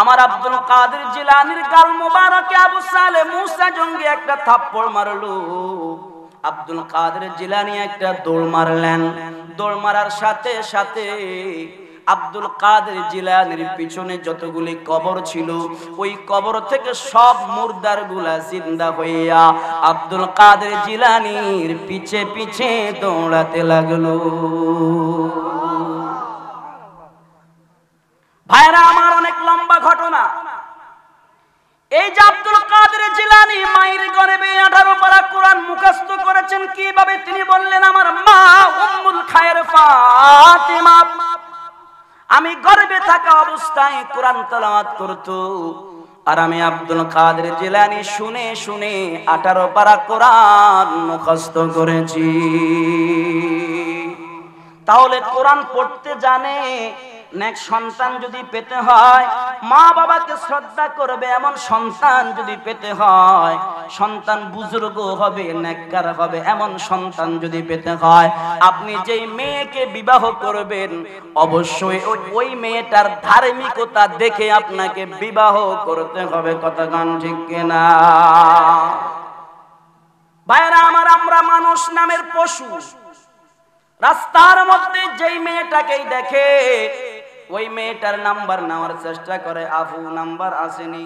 আমার আব্দুল কাদের জিলানির গাল মোবারকে আবু সালে মুসা জঙ্গি একটা থাপ্পড় মারলু আব্দুল কাদের জিলানি একটা দৌড় মারলেন দৌড় মারার সাথে সাথে আব্দুল কাদের জিলানির পিছনে যতগুলি কবর ছিল ওই কবর থেকে সব মুর্দার গুলা জিন্দা হইয়া আব্দুল কাদের জিলানির পিছে পিছে দৌড়াতে লাগলো ভাইরা আমার অনেক লম্বা ঘটনা এই যে আব্দুল কাদের জিলানি মায়ের গর্বে আঠারো পারা কোরআন মুখস্ত করেছেন কিভাবে তিনি বললেন আমার মা উম্মুল খায়ের ফাতেমা আমি গর্বে থাকা অবস্থায় কোরআন তেলাওয়াত করত আর আমি আব্দুল কাদের জিলানি শুনে শুনে আঠারো পারা কোরআন মুখস্ত করেছি তাহলে কোরআন পড়তে জানে নেক সন্তান যদি পেতে হয় মা বাবাকে শ্রদ্ধা করবে এমন সন্তান যদি পেতে হয় সন্তান বুজুর্গ হবে নেককার হবে এমন সন্তান যদি পেতে হয় আপনি যেই মেয়েকে বিবাহ করবেন অবশ্যই ওই মেয়েটার ধার্মিকতা দেখে আপনাকে বিবাহ করতে হবে কথা গান ঠিক কিনা ভাইরা আমার আমরা মানুষ নামের পশু রাস্তার মধ্যে যেই মেয়েটাকেই দেখে ওই মেয়েটার নাম্বার নেওয়ার চেষ্টা করে আফু নাম্বার আসেনি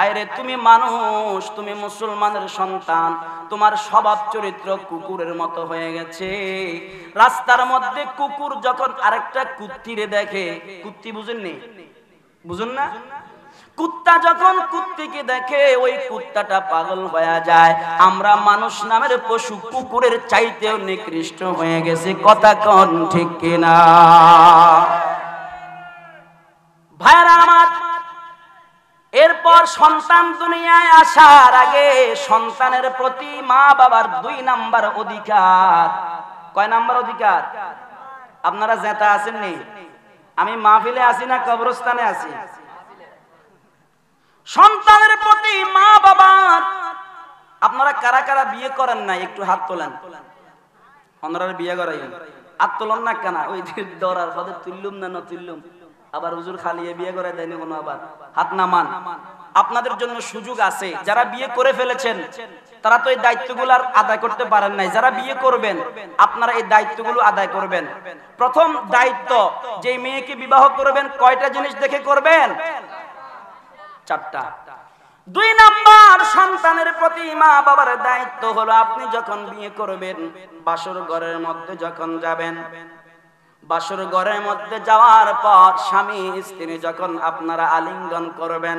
আরে তুমি মানুষ তুমি মুসলমানের সন্তান তোমার স্বভাব চরিত্র কুকুরের মতো হয়ে গেছে রাস্তার মধ্যে কুকুর যখন আরেকটা কুত্তিরে দেখে কুত্তি বুঝেননি বুঝুন না কুত্তা যখন কুত্তিকে দেখে ওই কুত্তাটা পাগল হয়ে যায় আমরা মানুষ নামের পশু কুকুরের চাইতেও নিকৃষ্ট হয়ে গেছে কথা কন ঠিক কিনা ভাইয়ারা আমার এরপর সন্তান দুনিয়ায় আসার আগে সন্তানের প্রতি মা বাবার দুই নাম্বার অধিকার কয় নাম্বার অধিকার আপনারা জেতা আছেন নেই আমি মাহফিলে আসি না কবরস্থানে আছি সন্তানের প্রতি মা বাবার আপনারা কারা কারা বিয়ে করেন না একটু হাত তোলেন অন্যরা বিয়ে করাই হাত তোলেন না কেনা ওই ডরার হদের তুললুম না না তুললুম আবার হুজুর খালিয়ে বিয়ে করে দেয়নি কোনো আবার হাত নামান আপনাদের জন্য সুযোগ আছে যারা বিয়ে করে ফেলেছেন তারা তো এই দায়িত্বগুলার আদায় করতে পারেন নাই যারা বিয়ে করবেন আপনারা এই দায়িত্বগুলো আদায় করবেন প্রথম দায়িত্ব যে মেয়েকে বিবাহ করবেন কয়টা জিনিস দেখে করবেন চারটা দুই নাম্বার সন্তানের প্রতি মা বাবার দায়িত্ব হলো আপনি যখন বিয়ে করবেন বাসর ঘরের মধ্যে যখন যাবেন বাসর ঘরের মধ্যে যাওয়ার পর স্বামী স্ত্রী যখন আপনারা আলিঙ্গন করবেন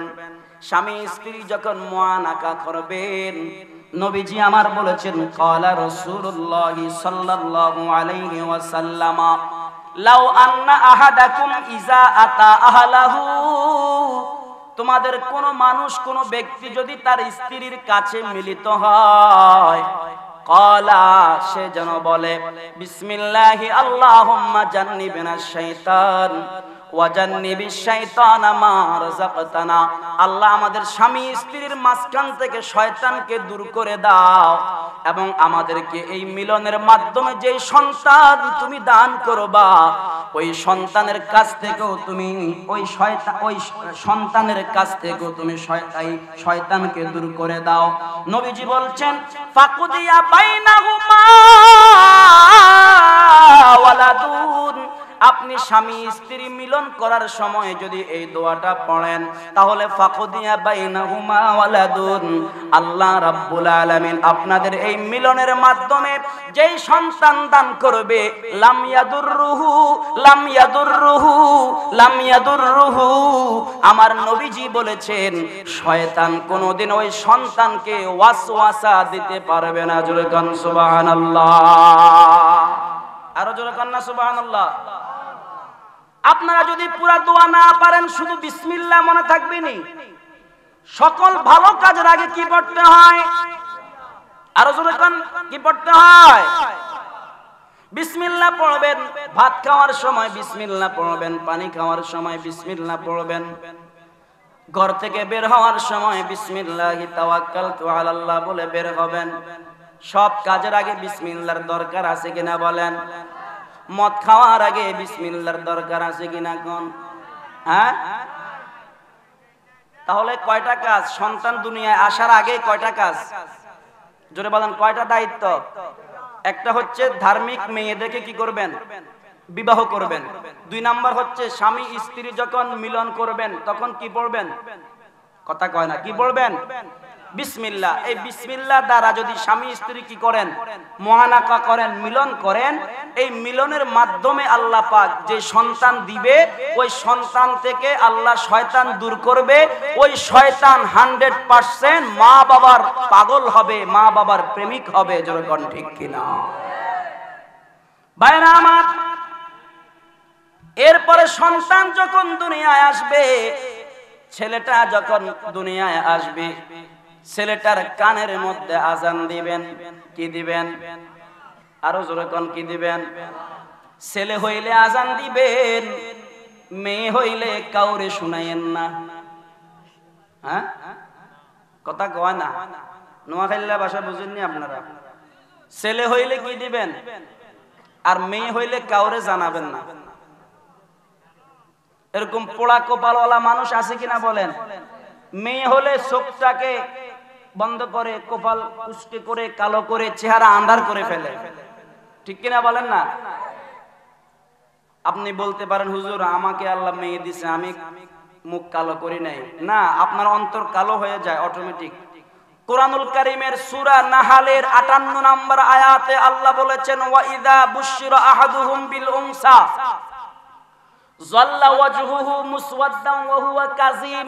স্বামী স্ত্রী যখন মোয়ানাকা করবেন নবীজি আমার বলেছেন কলা রসুল্লাহ সাল্লাল্লাহু আলাইহি ওয়াসাল্লাম লাউ আন্না আহাদাকুম ইজা আতা আহলাহু তোমাদের কোন মানুষ কোন ব্যক্তি যদি তার স্ত্রীর কাছে মিলিত হয় কলা সে যেন বলে বিসমিল্লাহি আল্লাহ জান্নিবেনা শৈতান আল্লাহ আমাদের স্বামী স্ত্রীর মাঝখান থেকে শয়তানকে দূর করে দাও এবং আমাদেরকে এই মিলনের মাধ্যমে যে সন্তান তুমি দান করবা ওই সন্তানের কাছ থেকেও তুমি ওই শয়তান ওই সন্তানের কাছ থেকেও তুমি শয়তাই শয়তানকে দূর করে দাও নবীজি বলছেন ফাকুদিয়া বাইনাহুমা ওয়ালাদুন আপনি স্বামী স্ত্রী মিলন করার সময় যদি এই দোয়াটা পড়েন তাহলে আল্লাহ রাব্বুল আলামিন আপনাদের এই মিলনের মাধ্যমে যেই সন্তান দান করবে লামিয়াদুর ইয়াদুররুহু লাম রুহু লামিয়াদুর রুহু আমার নবীজি বলেছেন শয়তান কোনোদিন ওই সন্তানকে ওয়াসওয়াসা দিতে পারবে না জোরে সুবহানাল্লাহ আরো জোরে কন্যা সুবাহ আপনারা যদি পুরা দোয়া না পারেন শুধু বিসমিল্লা মনে থাকবেনি সকল ভালো কাজের আগে কি পড়তে হয় আরো জোরে কন কি পড়তে হয় বিসমিল্লাহ পড়বেন ভাত খাওয়ার সময় বিসমিল্লা পড়বেন পানি খাওয়ার সময় বিসমিল্লা পড়বেন ঘর থেকে বের হওয়ার সময় বিসমিল্লাহি তাওয়াক্কালতু আলাল্লাহ বলে বের হবেন সব কাজের আগে বিসমিল্লার দরকার আছে কিনা বলেন মদ খাওয়ার আগে বিসমিল্লার দরকার আছে কিনা কোন হ্যাঁ তাহলে কয়টা কাজ সন্তান দুনিয়ায় আসার আগে কয়টা কাজ জোরে বলেন কয়টা দায়িত্ব একটা হচ্ছে ধার্মিক মেয়েদেরকে কি করবেন বিবাহ করবেন দুই নাম্বার হচ্ছে স্বামী স্ত্রী যখন মিলন করবেন তখন কি পড়বেন কথা কয় না কি পড়বেন বিসমিল্লা এই বিসমিল্লা দ্বারা যদি স্বামী স্ত্রী কি করেন মহানাকা করেন মিলন করেন এই মিলনের মাধ্যমে আল্লাহ পাক যে সন্তান দিবে ওই সন্তান থেকে আল্লাহ শয়তান দূর করবে ওই শয়তান হান্ড্রেড পার্সেন্ট মা বাবার পাগল হবে মা বাবার প্রেমিক হবে জনগণ ঠিক কিনা না আমার এরপরে সন্তান যখন দুনিয়ায় আসবে ছেলেটা যখন দুনিয়ায় আসবে ছেলেটার কানের মধ্যে আজান দিবেন কি দিবেন আরো জোরে কন কি দিবেন ছেলে হইলে আজান দিবেন মেয়ে হইলে কাউরে শুনাইয়েন না হ্যাঁ কথা কয় না নোয়াখালীলা বাসা বুঝেননি আপনারা ছেলে হইলে কি দিবেন আর মেয়ে হইলে কাউরে জানাবেন না এরকম পোড়া কপালওয়ালা মানুষ আছে কিনা বলেন মেয়ে হলে চোখটাকে বন্ধ করে কপাল কুষ্টি করে কালো করে চেহারা আন্ধার করে ফেলে ঠিক কিনা বলেন না আপনি বলতে পারেন হুজুর আমাকে আল্লাহ মেয়ে দিছে আমি মুখ কালো করি নাই না আপনার অন্তর কালো হয়ে যায় অটোমেটিক কোরআনুল নাহালের আটান্ন নম্বর আয়াতে আল্লাহ বলেছেন ওয়া ইদা আহাদুহুম বিল জাল্লা ওয়াজহুহু মুসওয়াদান ওয়া হুয়া কাযিম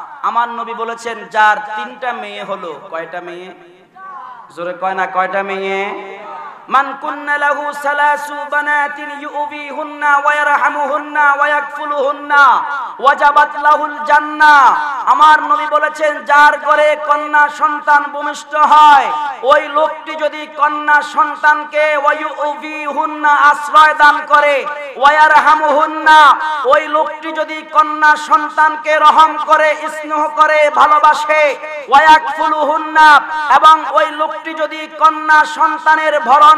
আমার নবী বলেছেন যার তিনটা মেয়ে হলো কয়টা মেয়ে জোরে কয় না কয়টা মেয়ে আমার নবী বলেছেন যার ঘরে কন্যা সন্তান ভূমিষ্ঠ হয় ওই লোকটি যদি কন্যা সন্তানকে ওয়ায়ুবিহুন্না আশ্রয় দান করে ওয়ায়ারহামুহুন্না ওই লোকটি যদি কন্যা সন্তানকে রহম করে স্নেহ করে ভালোবাসে ওয়ায়াকফুলুহুন্না এবং ওই লোকটি যদি কন্যা সন্তানের ভরণ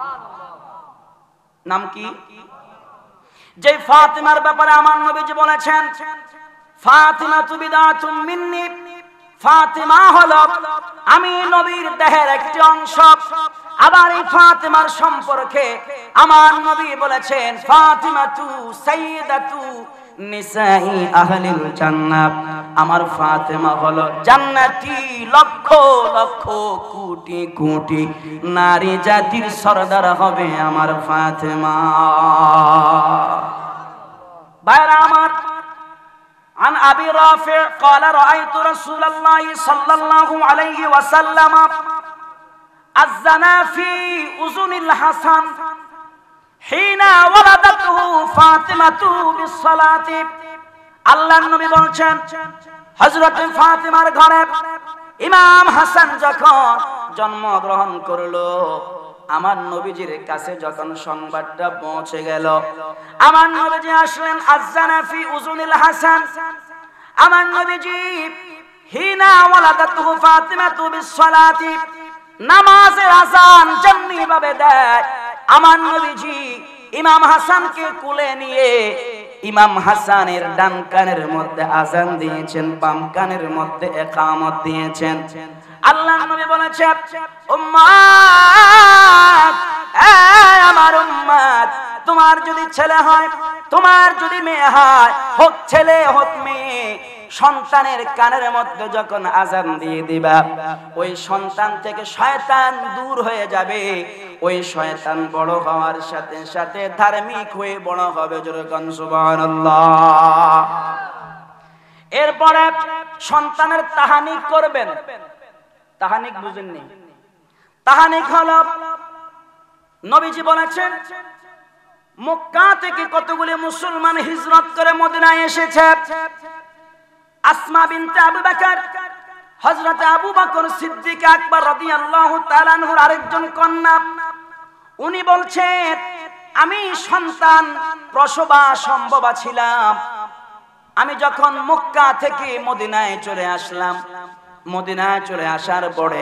নাম কি যে ফাতিমার ব্যাপারে আমার নবীজি বলেছেন ফাতিমা তুবিদাতুম মিন্নি ফাতিমা হলো আমি নবীর দেহের একটি অংশ আবার এই ফাতিমার সম্পর্কে আমার নবী বলেছেন ফাতিমা তু সৈদা তু নিসাই আহলিল জান্নাত আমার ফাতেমা হলো জান্নাতি লক্ষ লক্ষ কোটি কোটি নারী জাতির সরদার হবে আমার ফাতেমা ভাইরা আমার عن أبي رافع قال رأيت رسول الله صلى الله عليه وسلم الزنا في أذن الحسن হিনা নবী বলছেন হযরত ফাতিমার ঘরে ইমাম হাসান যখন জন্ম গ্রহণ করলো আমার নবীজির কাছে যখন সংবাদটা পৌঁছে গেল আমার নবীজি আসলেন আজানাফি উজুনিল হাসান আমার নবীজি হিনা ওয়ালাদাতহু ফাতিমাতু বিসসালাতি নামাজের আজান যেমনি ভাবে দেয় আমার নবীজি ইমাম হাসানকে কোলে নিয়ে ইমাম হাসানের ডান কানের মধ্যে আজান দিয়েছেন বাম কানের মধ্যে একামত দিয়েছেন আল্লাহ নবী বলেছেন উম্মাত আমার উম্মাত তোমার যদি ছেলে হয় তোমার যদি মেয়ে হয় হোক ছেলে হোক মেয়ে সন্তানের কানের মধ্যে যখন আজান দিয়ে দিবা ওই সন্তান থেকে শয়তান দূর হয়ে যাবে ওই শয়তান বড় হওয়ার সাথে সাথে ধার্মিক হয়ে বড় হবে যেরকম সুবহানাল্লাহ এরপরে সন্তানের তাহানিক করবেন তাহানিক বুঝেননি তাহানিক হলো নবীজি বলেছেন মক্কা থেকে কতগুলি মুসলমান হিজরত করে মদিনায় এসেছে আসমা বিনতে আবু বাকর হযরত আবু বকর সিদ্দিক আকবর রাদিয়াল্লাহু তাআলা আনহুর আরেকজন কন্যা উনি বলছেন আমি সন্তান প্রসবা সম্ভব ছিলাম আমি যখন মক্কা থেকে মদিনায় চলে আসলাম মদিনায় চলে আসার পরে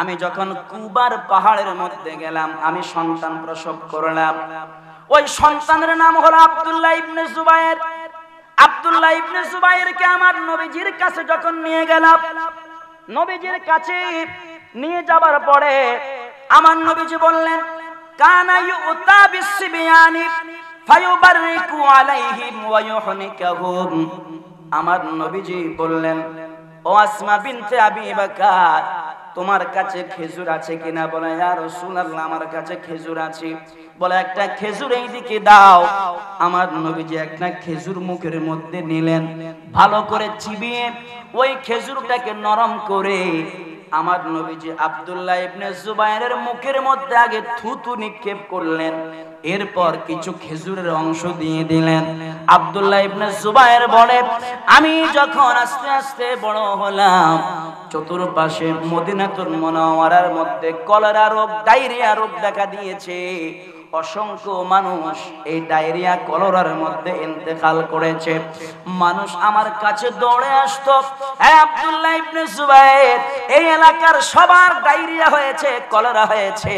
আমি যখন কুবার পাহাড়ের মধ্যে গেলাম আমি সন্তান প্রসব করলাম ওই সন্তানের নাম হলো আব্দুল্লাহ ইবনে জুবায়ের আব্দুল্লাহ ইবনে সুবাইরকে আমার নবীজির কাছে যখন নিয়ে গেলাম নবীজির কাছে নিয়ে যাবার পরে আমার নবীজি বললেন কানাই উতা বিসবিয়ানি ফায়ুবারিকু আলাইহিম ওয়া ইউহনিকুহুম আমার নবীজি বললেন ও আসমা বিনতে আবি বকর তোমার কাছে খেজুর আছে কিনা বলে আর সুনাল্লাহ আমার কাছে খেজুর আছে বলে একটা খেজুর এইদিকে দাও আমার নবীজি একটা খেজুর মুখের মধ্যে নিলেন ভালো করে চিবিয়ে ওই খেজুরটাকে নরম করে আমার নবীজি আবদুল্লাহ ইবনে জুবাইরের মুখের মধ্যে আগে থুতু নিক্ষেপ করলেন এরপর কিছু খেজুরের অংশ দিয়ে দিলেন আবদুল্লাহ ইবনে জুবাইর বলে আমি যখন আস্তে আস্তে বড় হলাম চতুর্পাশে মদিনাতুল মুনাওয়ারার মধ্যে কলেরা রোগ ডায়রিয়া রোগ দেখা দিয়েছে অসংখ্য মানুষ এই ডায়রিয়া কলরার মধ্যে ইন্তেকাল করেছে মানুষ আমার কাছে দৌড়ে আসত হ্যাঁ, আব্দুল্লাহ ইবনে জুবায়ের এই এলাকার সবার ডায়রিয়া হয়েছে কলরা হয়েছে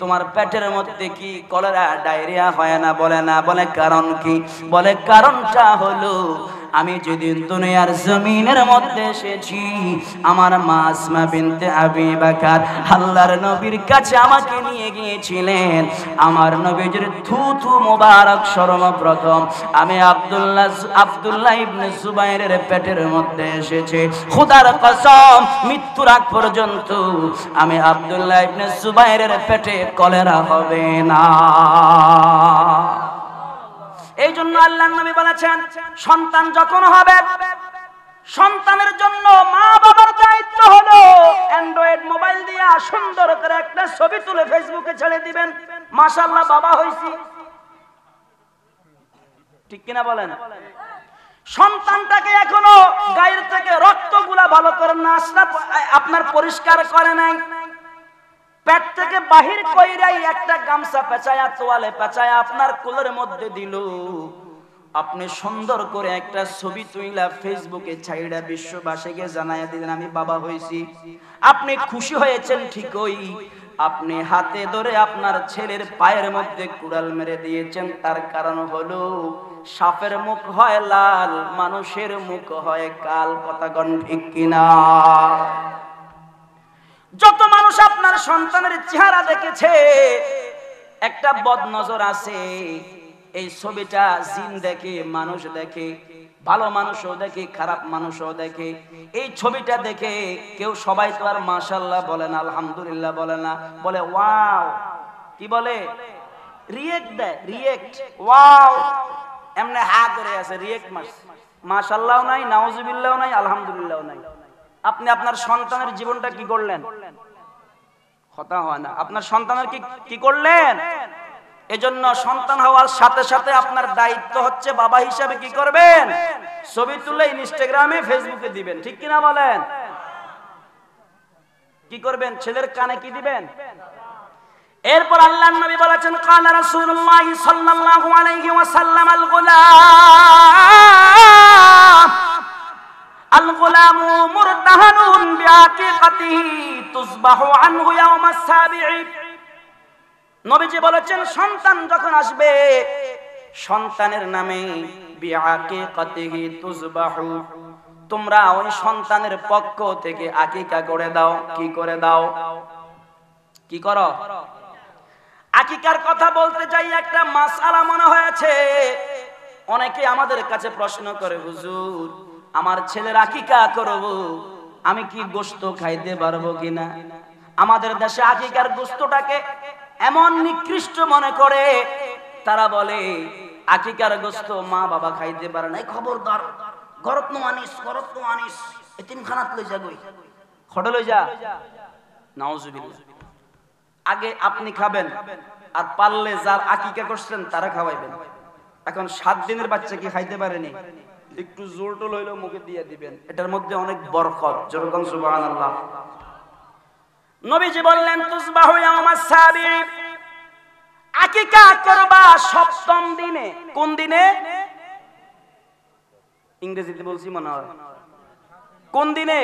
তোমার পেটের মধ্যে কি কলরা ডায়রিয়া হয় না বলে না বলে কারণ কি বলে কারণটা হলো আমি যেদিন দুনিয়ার জমিনের মধ্যে এসেছি আমার মা বিনতে আবি বাকার আল্লাহর নবীর কাছে আমাকে নিয়ে গিয়েছিলেন আমার নবীর থু থু মোবারক সর্বপ্রথম আমি আব্দুল্লাহ আব্দুল্লাহ ইবনে জুবাইরের পেটের মধ্যে এসেছে খোদার কসম মৃত্যুর আগ পর্যন্ত আমি আব্দুল্লাহ ইবনে জুবাইরের পেটে কলেরা হবে না এই জন্য আল্লাহ নবী বলেছেন সন্তান যখন হবে সন্তানের জন্য মা বাবার দায়িত্ব হলো অ্যান্ড্রয়েড মোবাইল দিয়ে সুন্দর করে একটা ছবি তুলে ফেসবুকে ছেড়ে দিবেন মাশাআল্লাহ বাবা হইছি ঠিক কিনা বলেন সন্তানটাকে এখনো গায়ের থেকে রক্তগুলা ভালো করে না আপনার পরিষ্কার করে নাই পেট থেকে বাহির কইরাই একটা গামছা পেঁচায়া তোয়ালে পেঁচায়া আপনার কোলের মধ্যে দিল আপনি সুন্দর করে একটা ছবি তুইলা ফেসবুকে ছাইড়া বিশ্ববাসীকে জানাইয়া দিলেন আমি বাবা হয়েছি আপনি খুশি হয়েছেন ঠিকই আপনি হাতে ধরে আপনার ছেলের পায়ের মধ্যে কুড়াল মেরে দিয়েছেন তার কারণ হলো সাপের মুখ হয় লাল মানুষের মুখ হয় কাল কথা ঠিক কিনা যত মানুষ আপনার সন্তানের চেহারা দেখেছে একটা বদ নজর আছে এই ছবিটা জিন দেখে মানুষ দেখে ভালো মানুষও দেখে খারাপ মানুষও দেখে এই ছবিটা দেখে কেউ সবাই তো আর মাসাল্লাহ বলে না আলহামদুলিল্লাহ বলে না বলে ওয়াও কি বলে রিয়েক্ট দেয় রিয়েক্ট ওয়াও এমনি হা করে আছে রিয়েক্ট মাস মাসাল্লাহ নাই নাউজুবিল্লাহ নাই আলহামদুলিল্লাহ নাই আপনি আপনার সন্তানের জীবনটা কি করলেন কথা হয় না আপনার সন্তানের কি কি করলেন এজন্য সন্তান হওয়ার সাথে সাথে আপনার দায়িত্ব হচ্ছে বাবা হিসাবে কি করবেন ছবি তুলে ইনস্টাগ্রামে ফেসবুকে দিবেন ঠিক কিনা বলেন কি করবেন ছেলের কানে কি দিবেন এরপর আল্লাহ নবী বলেছেন কানা রাসূলুল্লাহ সাল্লাল্লাহু আলাইহি ওয়াসাল্লাম আল গুলাম الغلام مرتهن تصبح عنه يوم السابع নবীজি বলেছেন সন্তান যখন আসবে সন্তানের নামে তোমরা ওই সন্তানের পক্ষ থেকে আকিকা করে দাও কি করে দাও কি করো আকিকার কথা বলতে চাই একটা মাসালা মনে হয়েছে অনেকে আমাদের কাছে প্রশ্ন করে হুজুর আমার ছেলের আকিকা করব আমি কি গোস্ত খাইতে পারবো কিনা আমাদের দেশে আকিকার গোস্তটাকে এমন নিকৃষ্ট মনে করে তারা বলে আকিকার গোস্ত মা বাবা খাইতে পারে না খবরদার গরত নো আনিস গরত নো আনিস এতিমখানাত লই যা গই খড়ে লই যা নাউজুবিল্লাহ আগে আপনি খাবেন আর পারলে যার আকিকা করছেন তারা খাওয়াইবেন এখন সাত দিনের বাচ্চা কি খাইতে পারেনি একটু জোর টোল হইলো মুখে দিয়ে দিবেন এটার মধ্যে অনেক বরকত যেরকম সুবাহান আল্লাহ নবীজি বললেন তুসবাহ আমার সাবিব আকিকা করবা সপ্তম দিনে কোন দিনে ইংরেজিতে বলছি মনে হয় কোন দিনে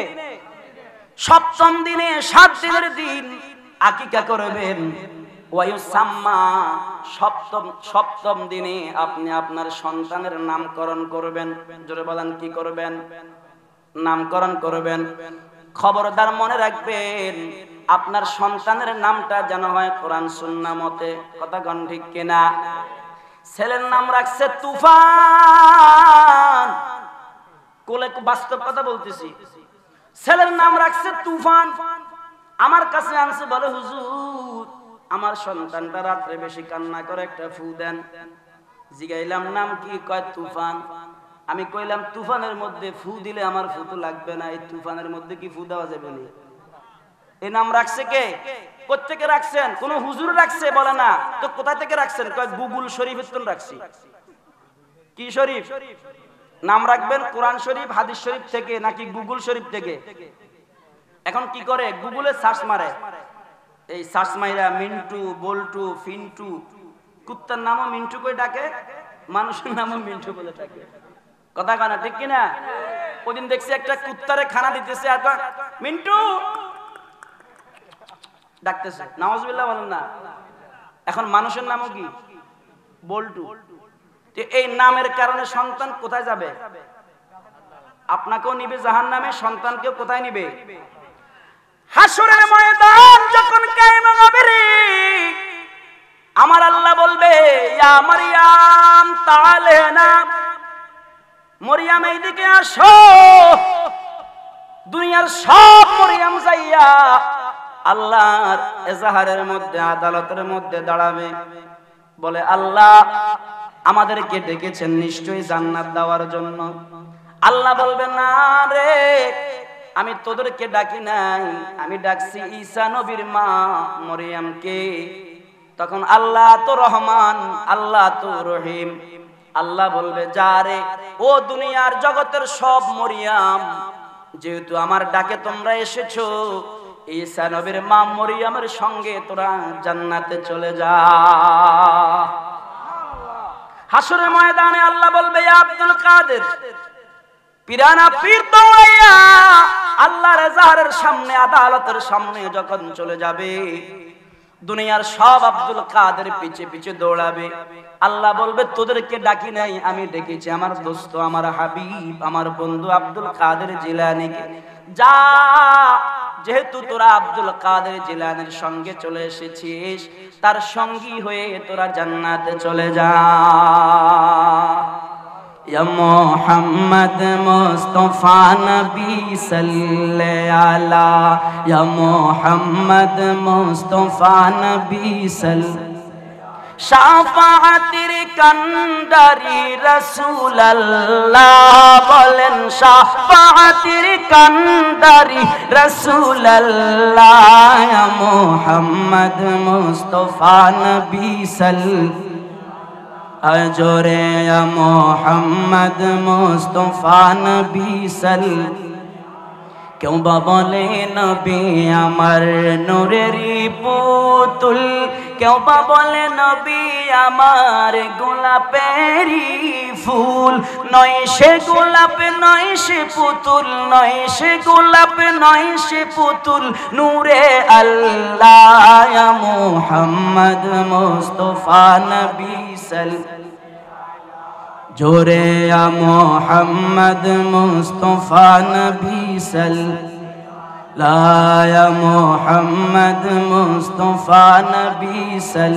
সপ্তম দিনে সাত দিনের দিন আকিকা করবেন সপ্তম সপ্তম দিনে আপনি আপনার সন্তানের নামকরণ করবেন জোরে বলেন কি করবেন নামকরণ করবেন খবরদার মনে রাখবেন আপনার সন্তানের নামটা যেন হয় কোরআন সুন্না মতে কথা গণ ঠিক কিনা ছেলের নাম রাখছে তুফান কোলে বাস্তব কথা বলতেছি ছেলের নাম রাখছে তুফান আমার কাছে আনছে বলে হুজুর আমার সন্তানটা রাত্রে বেশি কান্না করে একটা ফু দেন জিগাইলাম নাম কি কয় তুফান আমি কইলাম তুফানের মধ্যে ফু দিলে আমার ফু তো লাগবে না এই তুফানের মধ্যে কি ফু দেওয়া যাবে না এ নাম রাখছে কে কোথেকে রাখছেন কোন হুজুর রাখছে বলে না তো কোথা থেকে রাখছেন কয় গুগুল শরীফের তো রাখছি কি শরীফ নাম রাখবেন কোরআন শরীফ হাদিস শরীফ থেকে নাকি গুগল শরীফ থেকে এখন কি করে গুগলে সার্চ মারে এই সাসমাইরা মিন্টু বল্টু ফিন্টু কুত্তার নামও মিন্টু করে ডাকে মানুষের নামও মিন্টু বলে ডাকে কথা কানা ঠিক কিনা ওদিন দেখছি একটা কুত্তারে খানা দিতেছে আর মিন্টু ডাকতেছে নামাজবিল্লাহ বলেন না এখন মানুষের নামও কি বল্টু এই নামের কারণে সন্তান কোথায় যাবে আপনাকেও নিবে জাহান নামে সন্তানকেও কোথায় নিবে হাসুরের ময়দান যখন হবে আমার আল্লাহ বলবে ইয়া মারিয়াম তাহলে না মরিয়াম এইদিকে আসো দুনিয়ার সব মরিয়াম যাইয়া আল্লাহর এজাহারের মধ্যে আদালতের মধ্যে দাঁড়াবে বলে আল্লাহ আমাদেরকে ডেকেছেন নিশ্চয়ই জান্নাত দেওয়ার জন্য আল্লাহ বলবে না রে আমি তোদেরকে ডাকি নাই আমি ডাকছি ঈশা নবীর মা মরিয়ামকে তখন আল্লাহ তো রহমান আল্লাহ তো রহিম আল্লাহ বলবে যা রে ও দুনিয়ার জগতের সব মরিয়াম যেহেতু আমার ডাকে তোমরা এসেছো ঈশা নবীর মা মরিয়ামের সঙ্গে তোরা জান্নাতে চলে যা হাসুরের ময়দানে আল্লাহ বলবে আব্দুল কাদের পিরানা পীর দৌড়াইয়া আল্লাহর জাহারের সামনে আদালতের সামনে যখন চলে যাবে দুনিয়ার সব আব্দুল কাদের পিছে পিছে দৌড়াবে আল্লাহ বলবে তোদেরকে ডাকি নাই আমি ডেকেছি আমার দোস্ত আমার হাবিব আমার বন্ধু আব্দুল কাদের জিলানিকে যা যেহেতু তোরা আব্দুল কাদের জিলানের সঙ্গে চলে এসেছিস তার সঙ্গী হয়ে তোরা জান্নাতে চলে যা يا محمد مصطفى نبي صل على يا محمد مصطفى نبي صل শাফাতের কান্ডারি রসুল আল্লাহ বলেন শাফাতের কান্ডারি রসুল আল্লাহ মোহাম্মদ মুস্তফা নবী সাল্লাল্লাহু अजोरे मोहम्मद मुस्तफ़ा नबी सल কেউ বা বলে নবী আমার নূরেরই পুতুল কেউ বা বলে নবী আমার গোলাপেরি ফুল নয় সে গোলাপ নয় সে পুতুল নয় সে গোলাপ নয় সে পুতুল নূরে আল্লাহ মোহাম্মদ মুস্তফা নবী ফসল জোরে মোহাম্মদ মুস্তফা নবী সাল লায়া মোহাম্মদ মুস্তফা নবী সাল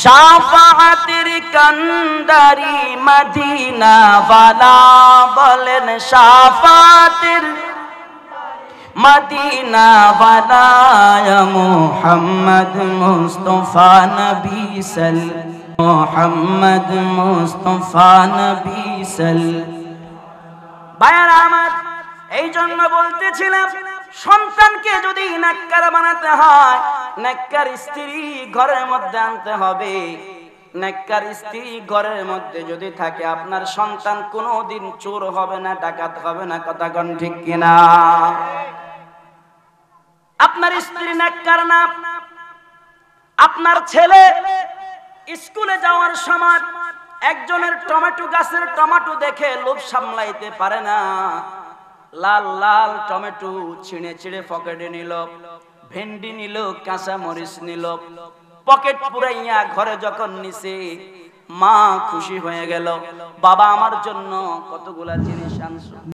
শাফাতের কন্দারি মদিনা ওয়ালা বলেন শাফাতের মদিনা ওয়ালা মোহাম্মদ মুস্তফা নবী সাল্লাল্লাহু মোহাম্মদ মুস্তফা নবী সাল বায়ার আমার এই জন্য বলতেছিলাম সন্তানকে যদি নাক্কার বানাতে হয় নাক্কার স্ত্রী ঘরের মধ্যে আনতে হবে নাক্কার স্ত্রী ঘরের মধ্যে যদি থাকে আপনার সন্তান কোনোদিন চোর হবে না ডাকাত হবে না কথা কন ঠিক কিনা আপনার স্ত্রী নাক্কার না আপনার ছেলে স্কুলে যাওয়ার সময় একজনের টমেটো গাছের টমেটো দেখে লোভ সামলাইতে পারে না লাল লাল টমেটো ছিঁড়ে ছিঁড়ে পকেটে নিল ভেন্ডি নিল কাঁচা মরিচ নিল পকেট পুরাইয়া ঘরে যখন নিছে মা খুশি হয়ে গেল বাবা আমার জন্য কতগুলা জিনিস আনছো